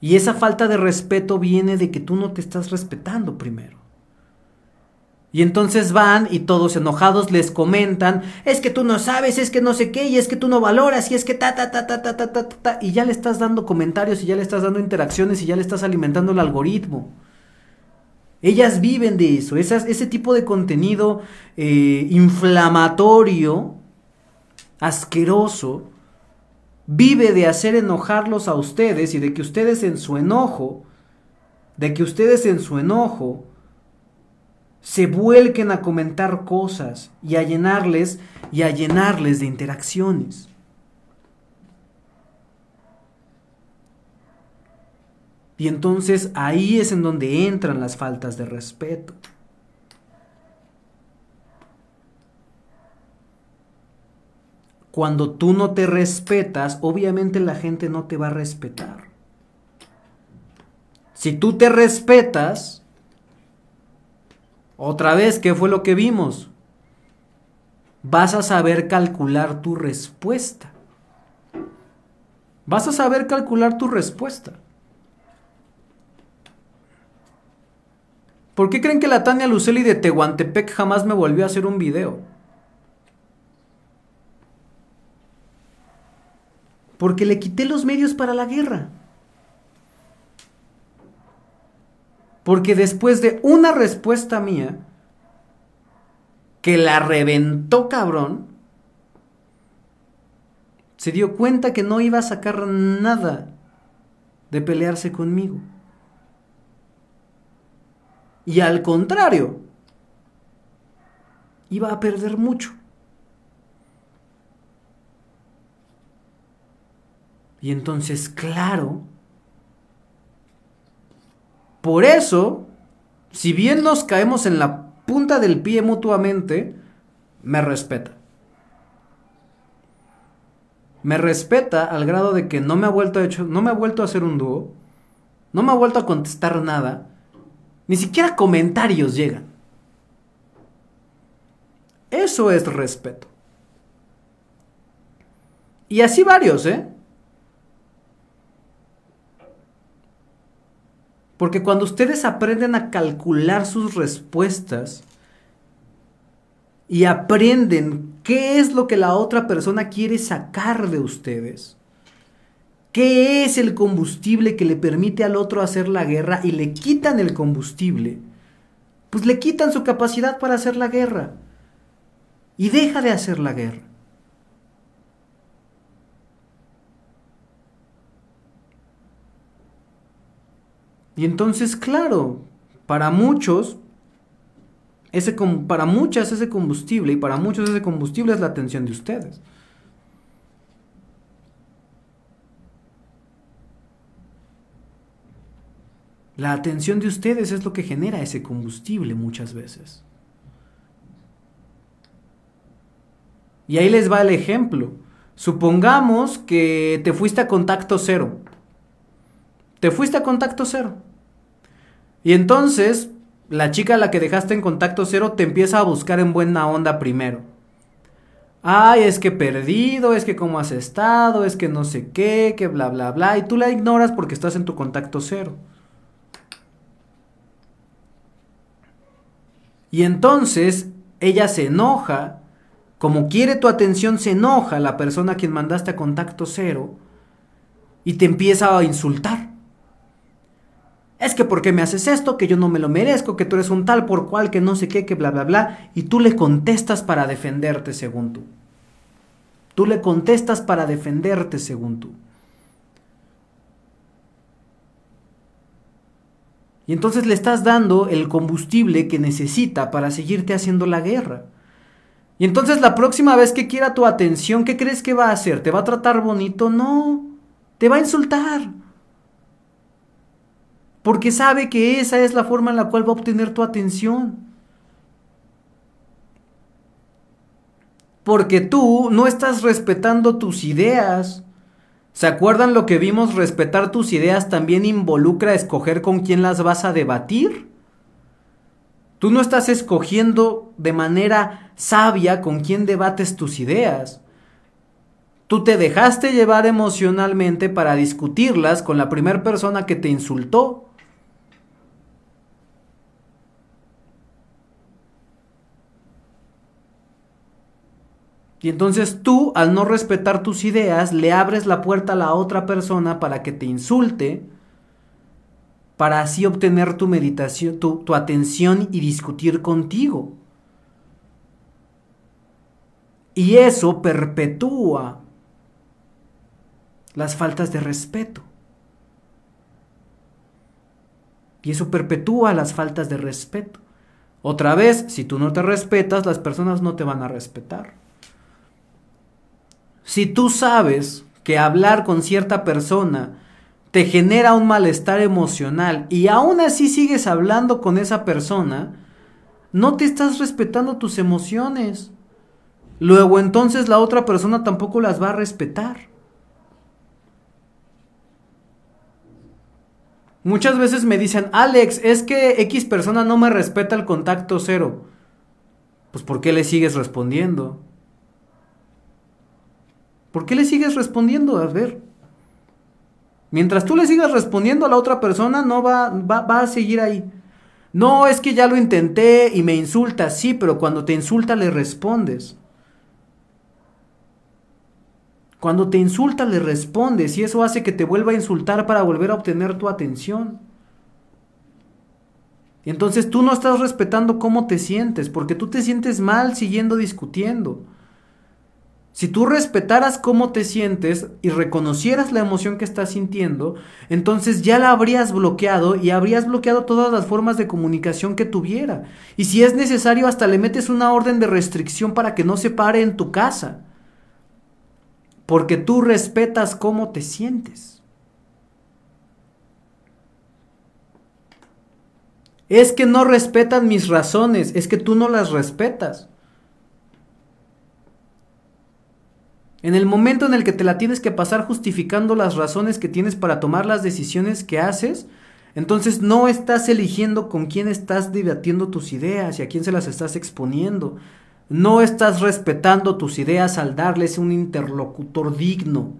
Y esa falta de respeto viene de que tú no te estás respetando primero. Y entonces van y todos enojados les comentan, es que tú no sabes, es que no sé qué, y es que tú no valoras, y es que ta, ta, ta, ta, ta, ta, ta, ta, y ya le estás dando comentarios, y ya le estás dando interacciones, y ya le estás alimentando el algoritmo. Ellas viven de eso, ese tipo de contenido eh, inflamatorio, asqueroso, vive de hacer enojarlos a ustedes y de que ustedes en su enojo, de que ustedes en su enojo se vuelquen a comentar cosas y a llenarles y a llenarles de interacciones. Y entonces ahí es en donde entran las faltas de respeto. cuando tú no te respetas, obviamente la gente no te va a respetar. Si tú te respetas, otra vez, ¿qué fue lo que vimos? Vas a saber calcular tu respuesta. Vas a saber calcular tu respuesta. ¿Por qué creen que la Tania Luceli de Tehuantepec jamás me volvió a hacer un video? porque le quité los medios para la guerra. Porque después de una respuesta mía, que la reventó cabrón, se dio cuenta que no iba a sacar nada de pelearse conmigo. Y al contrario, iba a perder mucho. Y entonces, claro, por eso, si bien nos caemos en la punta del pie mutuamente, me respeta. Me respeta al grado de que no me ha vuelto a, hecho, no me ha vuelto a hacer un dúo, no me ha vuelto a contestar nada, ni siquiera comentarios llegan. Eso es respeto. Y así varios, ¿eh? Porque cuando ustedes aprenden a calcular sus respuestas y aprenden qué es lo que la otra persona quiere sacar de ustedes, qué es el combustible que le permite al otro hacer la guerra y le quitan el combustible, pues le quitan su capacidad para hacer la guerra y deja de hacer la guerra. Y entonces, claro, para muchos, ese, para muchas ese combustible y para muchos ese combustible es la atención de ustedes. La atención de ustedes es lo que genera ese combustible muchas veces. Y ahí les va el ejemplo. Supongamos que te fuiste a contacto cero. Te fuiste a contacto cero. Y entonces, la chica a la que dejaste en contacto cero te empieza a buscar en buena onda primero. Ay, es que perdido, es que cómo has estado, es que no sé qué, que bla, bla, bla. Y tú la ignoras porque estás en tu contacto cero. Y entonces ella se enoja, como quiere tu atención, se enoja la persona a quien mandaste a contacto cero y te empieza a insultar es que por qué me haces esto, que yo no me lo merezco, que tú eres un tal por cual, que no sé qué, que bla, bla, bla, y tú le contestas para defenderte según tú. Tú le contestas para defenderte según tú. Y entonces le estás dando el combustible que necesita para seguirte haciendo la guerra. Y entonces la próxima vez que quiera tu atención, ¿qué crees que va a hacer? ¿Te va a tratar bonito? No, te va a insultar porque sabe que esa es la forma en la cual va a obtener tu atención. Porque tú no estás respetando tus ideas. ¿Se acuerdan lo que vimos? Respetar tus ideas también involucra escoger con quién las vas a debatir. Tú no estás escogiendo de manera sabia con quién debates tus ideas. Tú te dejaste llevar emocionalmente para discutirlas con la primera persona que te insultó, Y entonces tú, al no respetar tus ideas, le abres la puerta a la otra persona para que te insulte, para así obtener tu meditación, tu, tu atención y discutir contigo. Y eso perpetúa las faltas de respeto. Y eso perpetúa las faltas de respeto. Otra vez, si tú no te respetas, las personas no te van a respetar. Si tú sabes que hablar con cierta persona te genera un malestar emocional y aún así sigues hablando con esa persona, no te estás respetando tus emociones. Luego entonces la otra persona tampoco las va a respetar. Muchas veces me dicen, Alex, es que X persona no me respeta el contacto cero. Pues ¿por qué le sigues respondiendo? ¿Por qué le sigues respondiendo? A ver. Mientras tú le sigas respondiendo a la otra persona, no va, va, a seguir ahí. No, es que ya lo intenté y me insulta, sí, pero cuando te insulta le respondes. Cuando te insulta le respondes y eso hace que te vuelva a insultar para volver a obtener tu atención. Entonces tú no estás respetando cómo te sientes, porque tú te sientes mal siguiendo discutiendo. Si tú respetaras cómo te sientes y reconocieras la emoción que estás sintiendo, entonces ya la habrías bloqueado y habrías bloqueado todas las formas de comunicación que tuviera. Y si es necesario, hasta le metes una orden de restricción para que no se pare en tu casa. Porque tú respetas cómo te sientes. Es que no respetan mis razones, es que tú no las respetas. En el momento en el que te la tienes que pasar justificando las razones que tienes para tomar las decisiones que haces, entonces no estás eligiendo con quién estás debatiendo tus ideas y a quién se las estás exponiendo. No estás respetando tus ideas al darles un interlocutor digno.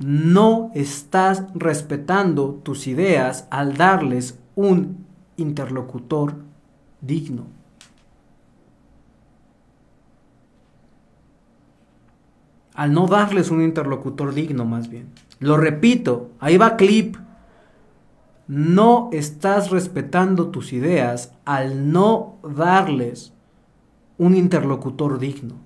No estás respetando tus ideas al darles un interlocutor digno. al no darles un interlocutor digno más bien. Lo repito, ahí va clip. No estás respetando tus ideas al no darles un interlocutor digno.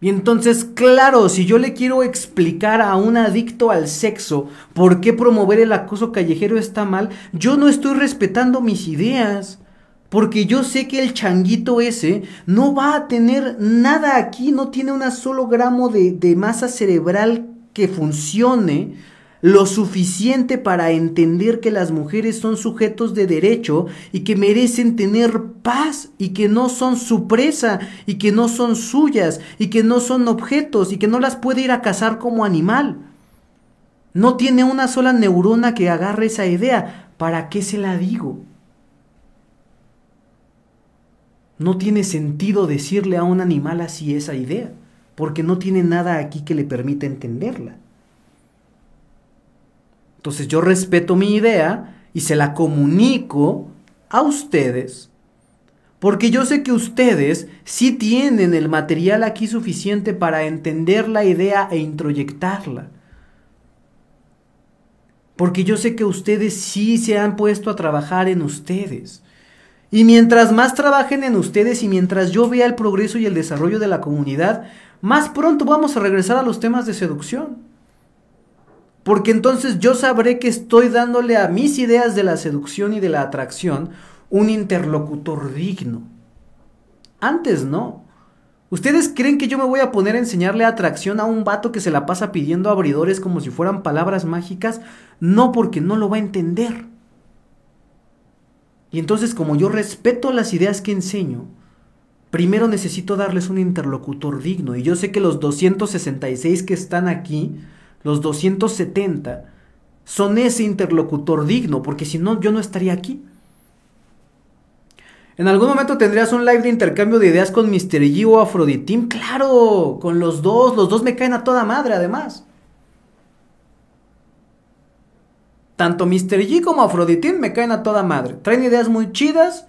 Y entonces, claro, si yo le quiero explicar a un adicto al sexo por qué promover el acoso callejero está mal, yo no estoy respetando mis ideas. Porque yo sé que el changuito ese no va a tener nada aquí, no tiene un solo gramo de, masa cerebral que funcione lo suficiente para entender que las mujeres son sujetos de derecho y que merecen tener paz y que no son su presa y que no son suyas y que no son objetos y que no las puede ir a cazar como animal. No tiene una sola neurona que agarre esa idea. ¿Para qué se la digo? No tiene sentido decirle a un animal así esa idea, porque no tiene nada aquí que le permita entenderla. Entonces yo respeto mi idea y se la comunico a ustedes, porque yo sé que ustedes sí tienen el material aquí suficiente para entender la idea e introyectarla. Porque yo sé que ustedes sí se han puesto a trabajar en ustedes. Y mientras más trabajen en ustedes y mientras yo vea el progreso y el desarrollo de la comunidad, más pronto vamos a regresar a los temas de seducción. Porque entonces yo sabré que estoy dándole a mis ideas de la seducción y de la atracción un interlocutor digno. Antes no. ¿Ustedes creen que yo me voy a poner a enseñarle atracción a un vato que se la pasa pidiendo abridores como si fueran palabras mágicas? No, porque no lo va a entender. Y entonces como yo respeto las ideas que enseño, primero necesito darles un interlocutor digno. Y yo sé que los 266 que están aquí, los 270, son ese interlocutor digno, porque si no, yo no estaría aquí. ¿En algún momento tendrías un live de intercambio de ideas con Mr. G o Afroditim? Claro, con los dos, los dos me caen a toda madre además. Tanto Mr. G como Afroditín me caen a toda madre. Traen ideas muy chidas.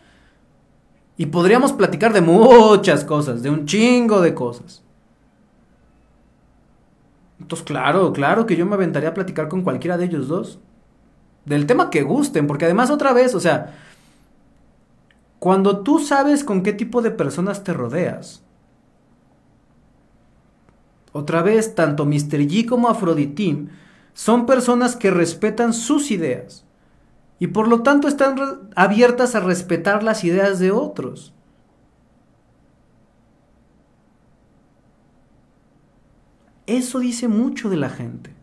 Y podríamos platicar de muchas cosas, de un chingo de cosas. Entonces, claro, claro que yo me aventaría a platicar con cualquiera de ellos dos. Del tema que gusten, porque además otra vez, o sea, cuando tú sabes con qué tipo de personas te rodeas, otra vez, tanto Mr. G como Afroditín son personas que respetan sus ideas y por lo tanto están abiertas a respetar las ideas de otros. Eso dice mucho de la gente.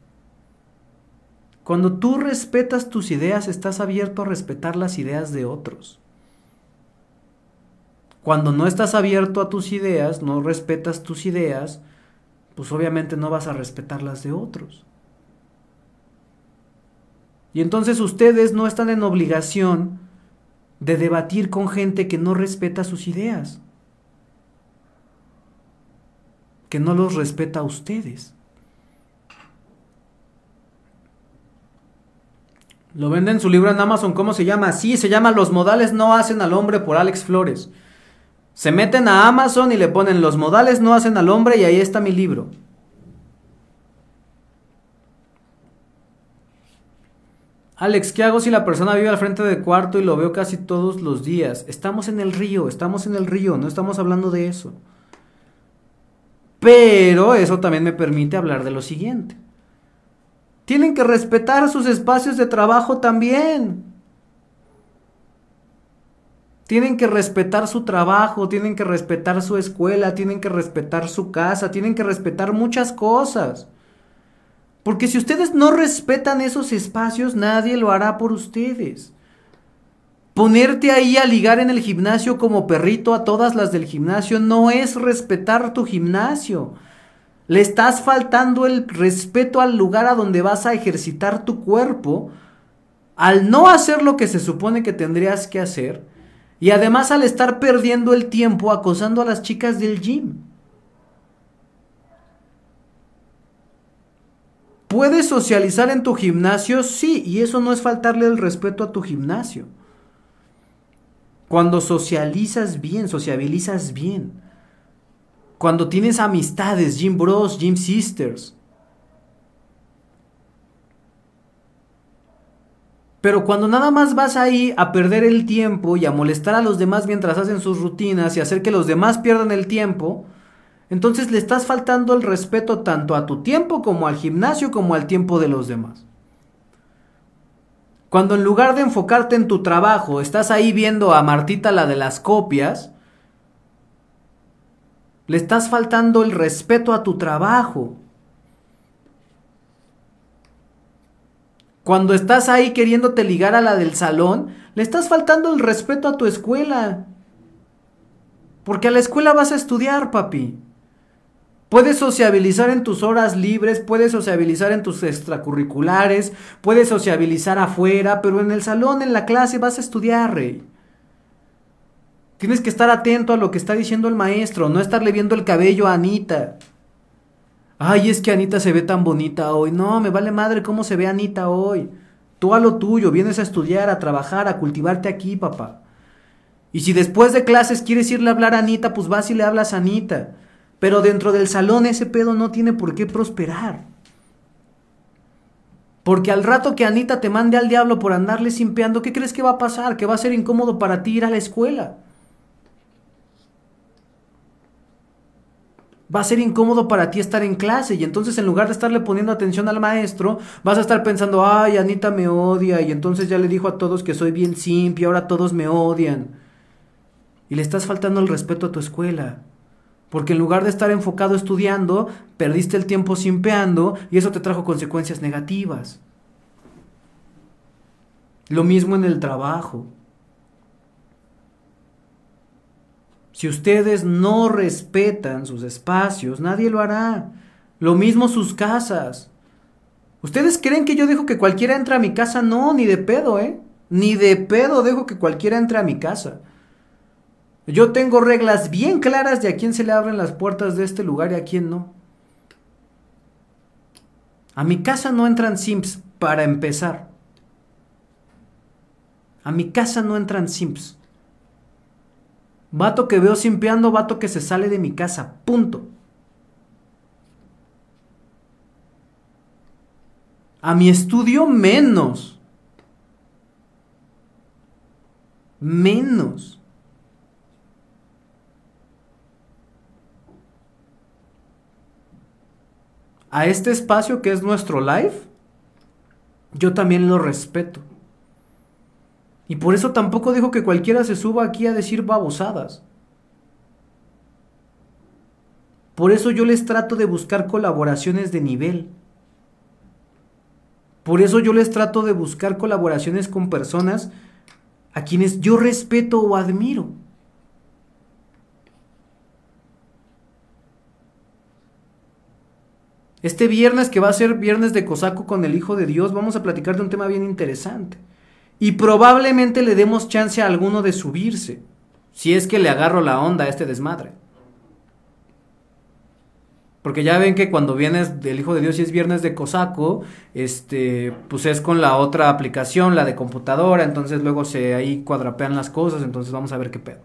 Cuando tú respetas tus ideas, estás abierto a respetar las ideas de otros. Cuando no estás abierto a tus ideas, no respetas tus ideas, pues obviamente no vas a respetar las de otros. Y entonces ustedes no están en obligación de debatir con gente que no respeta sus ideas, que no los respeta a ustedes. Lo venden su libro en Amazon, ¿cómo se llama? Sí, se llama Los modales no hacen al hombre por Alex Flores. Se meten a Amazon y le ponen Los modales no hacen al hombre y ahí está mi libro. Alex, ¿qué hago si la persona vive al frente de cuarto y lo veo casi todos los días? Estamos en el río, estamos en el río, no estamos hablando de eso. Pero eso también me permite hablar de lo siguiente. Tienen que respetar sus espacios de trabajo también. Tienen que respetar su trabajo, tienen que respetar su escuela, tienen que respetar su casa, tienen que respetar muchas cosas. Porque si ustedes no respetan esos espacios, nadie lo hará por ustedes. Ponerte ahí a ligar en el gimnasio como perrito a todas las del gimnasio no es respetar tu gimnasio. Le estás faltando el respeto al lugar a donde vas a ejercitar tu cuerpo al no hacer lo que se supone que tendrías que hacer y además al estar perdiendo el tiempo acosando a las chicas del gym. ¿Puedes socializar en tu gimnasio? Sí, y eso no es faltarle el respeto a tu gimnasio. Cuando socializas bien, sociabilizas bien. Cuando tienes amistades, gym bros, gym sisters. Pero cuando nada más vas ahí a perder el tiempo y a molestar a los demás mientras hacen sus rutinas y hacer que los demás pierdan el tiempo, entonces le estás faltando el respeto tanto a tu tiempo como al gimnasio como al tiempo de los demás. Cuando en lugar de enfocarte en tu trabajo, estás ahí viendo a Martita la de las copias, le estás faltando el respeto a tu trabajo. Cuando estás ahí queriéndote ligar a la del salón, le estás faltando el respeto a tu escuela. Porque a la escuela vas a estudiar, papi. Puedes sociabilizar en tus horas libres, puedes sociabilizar en tus extracurriculares, puedes sociabilizar afuera, pero en el salón, en la clase vas a estudiar, rey. Tienes que estar atento a lo que está diciendo el maestro, no estarle viendo el cabello a Anita. Ay, es que Anita se ve tan bonita hoy. No, me vale madre cómo se ve Anita hoy. Tú a lo tuyo, vienes a estudiar, a trabajar, a cultivarte aquí, papá. Y si después de clases quieres irle a hablar a Anita, pues vas y le hablas a Anita. Pero dentro del salón ese pedo no tiene por qué prosperar. Porque al rato que Anita te mande al diablo por andarle simpeando, ¿qué crees que va a pasar? Que va a ser incómodo para ti ir a la escuela. Va a ser incómodo para ti estar en clase y entonces en lugar de estarle poniendo atención al maestro, vas a estar pensando, ay, Anita me odia y entonces ya le dijo a todos que soy bien simple y ahora todos me odian. Y le estás faltando el respeto a tu escuela. Porque en lugar de estar enfocado estudiando, perdiste el tiempo simpeando y eso te trajo consecuencias negativas. Lo mismo en el trabajo. Si ustedes no respetan sus espacios, nadie lo hará. Lo mismo sus casas. ¿Ustedes creen que yo dejo que cualquiera entre a mi casa? No, ni de pedo, ¿eh? Ni de pedo dejo que cualquiera entre a mi casa. Yo tengo reglas bien claras de a quién se le abren las puertas de este lugar y a quién no. A mi casa no entran simps, para empezar. A mi casa no entran simps. Vato que veo simpeando, vato que se sale de mi casa. Punto. A mi estudio menos. Menos. a este espacio que es nuestro live, yo también lo respeto. Y por eso tampoco digo que cualquiera se suba aquí a decir babosadas. Por eso yo les trato de buscar colaboraciones de nivel. Por eso yo les trato de buscar colaboraciones con personas a quienes yo respeto o admiro. Este viernes, que va a ser viernes de Cosaco con el Hijo de Dios, vamos a platicar de un tema bien interesante. Y probablemente le demos chance a alguno de subirse, si es que le agarro la onda a este desmadre. Porque ya ven que cuando vienes del Hijo de Dios y es viernes de Cosaco, este, pues es con la otra aplicación, la de computadora, entonces luego se ahí cuadrapean las cosas, entonces vamos a ver qué pedo.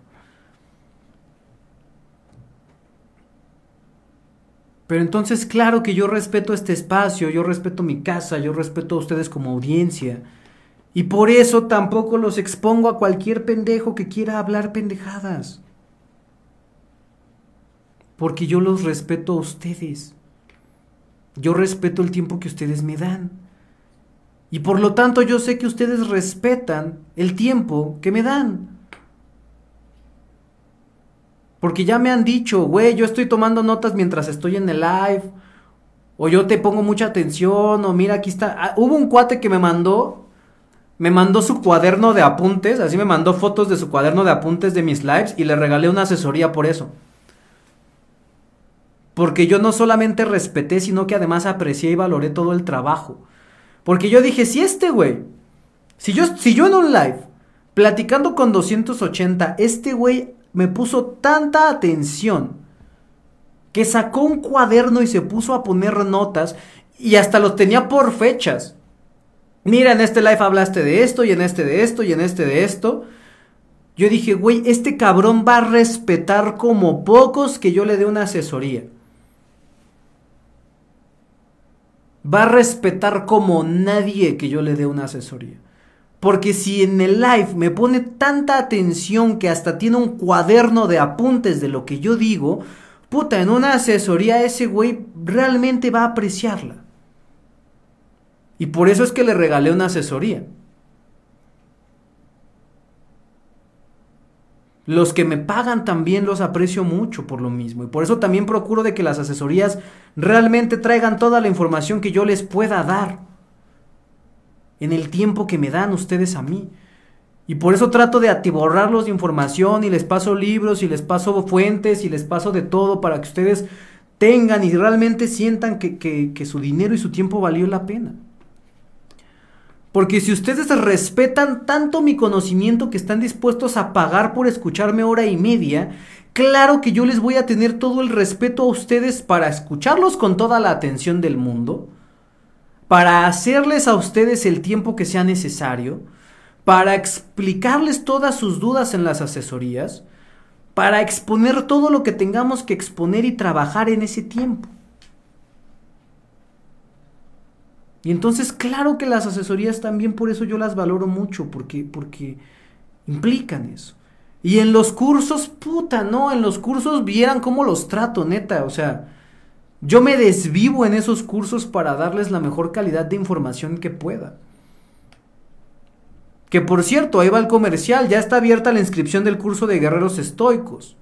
Pero entonces, claro que yo respeto este espacio, yo respeto mi casa, yo respeto a ustedes como audiencia. Y por eso tampoco los expongo a cualquier pendejo que quiera hablar pendejadas. Porque yo los respeto a ustedes. Yo respeto el tiempo que ustedes me dan. Y por lo tanto yo sé que ustedes respetan el tiempo que me dan. Porque ya me han dicho, güey, yo estoy tomando notas mientras estoy en el live. O yo te pongo mucha atención. O mira, aquí está. Ah, hubo un cuate que me mandó. Me mandó su cuaderno de apuntes. Así me mandó fotos de su cuaderno de apuntes de mis lives. Y le regalé una asesoría por eso. Porque yo no solamente respeté, sino que además aprecié y valoré todo el trabajo. Porque yo dije, si este güey, si yo, si yo en un live, platicando con 280, este güey me puso tanta atención que sacó un cuaderno y se puso a poner notas y hasta los tenía por fechas. Mira, en este live hablaste de esto y en este de esto y en este de esto. Yo dije, güey, este cabrón va a respetar como pocos que yo le dé una asesoría. Va a respetar como nadie que yo le dé una asesoría. Porque si en el live me pone tanta atención que hasta tiene un cuaderno de apuntes de lo que yo digo, puta, en una asesoría ese güey realmente va a apreciarla. Y por eso es que le regalé una asesoría. Los que me pagan también los aprecio mucho por lo mismo. Y por eso también procuro de que las asesorías realmente traigan toda la información que yo les pueda dar en el tiempo que me dan ustedes a mí. Y por eso trato de atiborrarlos de información y les paso libros y les paso fuentes y les paso de todo para que ustedes tengan y realmente sientan que, que su dinero y su tiempo valió la pena. Porque si ustedes respetan tanto mi conocimiento que están dispuestos a pagar por escucharme hora y media, claro que yo les voy a tener todo el respeto a ustedes para escucharlos con toda la atención del mundo para hacerles a ustedes el tiempo que sea necesario, para explicarles todas sus dudas en las asesorías, para exponer todo lo que tengamos que exponer y trabajar en ese tiempo. Y entonces, claro que las asesorías también, por eso yo las valoro mucho, porque, porque implican eso. Y en los cursos, puta, no, en los cursos vieran cómo los trato, neta, o sea, yo me desvivo en esos cursos para darles la mejor calidad de información que pueda. Que por cierto, ahí va el comercial, ya está abierta la inscripción del curso de guerreros estoicos.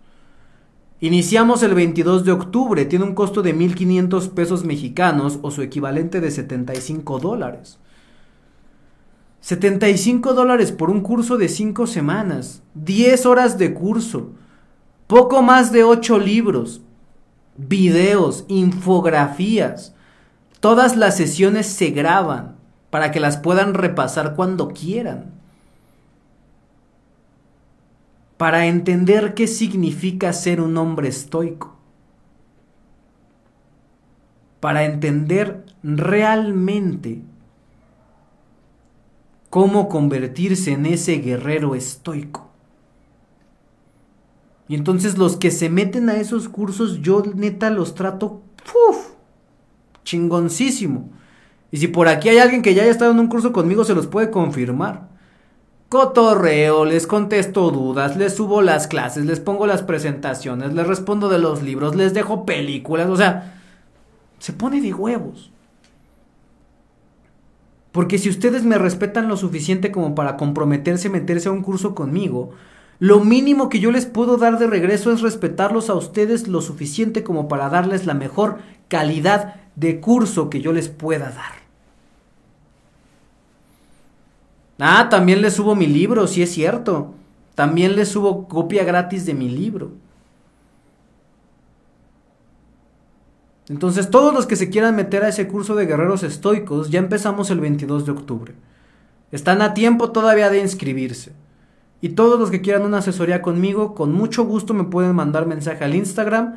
Iniciamos el 22 de octubre, tiene un costo de 1.500 pesos mexicanos o su equivalente de 75 dólares. 75 dólares por un curso de 5 semanas, 10 horas de curso, poco más de 8 libros, videos, infografías. Todas las sesiones se graban para que las puedan repasar cuando quieran. Para entender qué significa ser un hombre estoico. Para entender realmente cómo convertirse en ese guerrero estoico. Y entonces los que se meten a esos cursos, yo neta los trato ¡puf! chingoncísimo. Y si por aquí hay alguien que ya haya estado en un curso conmigo, se los puede confirmar. Cotorreo, les contesto dudas, les subo las clases, les pongo las presentaciones, les respondo de los libros, les dejo películas, o sea, se pone de huevos. Porque si ustedes me respetan lo suficiente como para comprometerse a meterse a un curso conmigo, lo mínimo que yo les puedo dar de regreso es respetarlos a ustedes lo suficiente como para darles la mejor calidad de curso que yo les pueda dar. Ah, también les subo mi libro, si es cierto. También les subo copia gratis de mi libro. Entonces, todos los que se quieran meter a ese curso de guerreros estoicos, ya empezamos el 22 de octubre. Están a tiempo todavía de inscribirse. Y todos los que quieran una asesoría conmigo, con mucho gusto me pueden mandar mensaje al Instagram.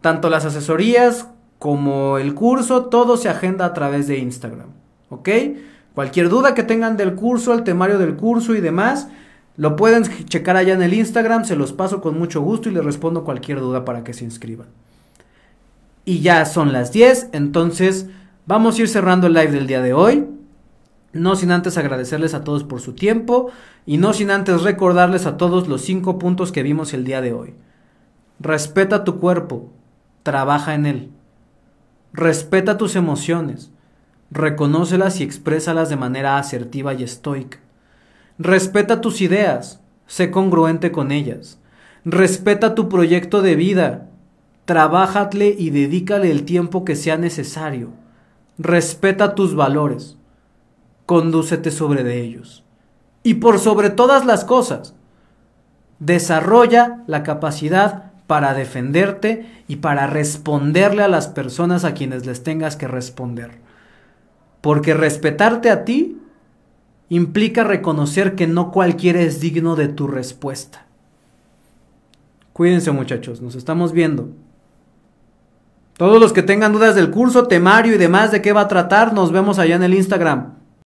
Tanto las asesorías como el curso, todo se agenda a través de Instagram. ¿Ok? Cualquier duda que tengan del curso, el temario del curso y demás, lo pueden checar allá en el Instagram, se los paso con mucho gusto y les respondo cualquier duda para que se inscriban. Y ya son las 10, entonces vamos a ir cerrando el live del día de hoy. No sin antes agradecerles a todos por su tiempo y no sin antes recordarles a todos los cinco puntos que vimos el día de hoy. Respeta tu cuerpo, trabaja en él. Respeta tus emociones, reconócelas y exprésalas de manera asertiva y estoica. Respeta tus ideas, sé congruente con ellas. Respeta tu proyecto de vida, trabájale y dedícale el tiempo que sea necesario. Respeta tus valores condúcete sobre de ellos. Y por sobre todas las cosas, desarrolla la capacidad para defenderte y para responderle a las personas a quienes les tengas que responder. Porque respetarte a ti implica reconocer que no cualquiera es digno de tu respuesta. Cuídense muchachos, nos estamos viendo. Todos los que tengan dudas del curso, temario y demás de qué va a tratar, nos vemos allá en el Instagram.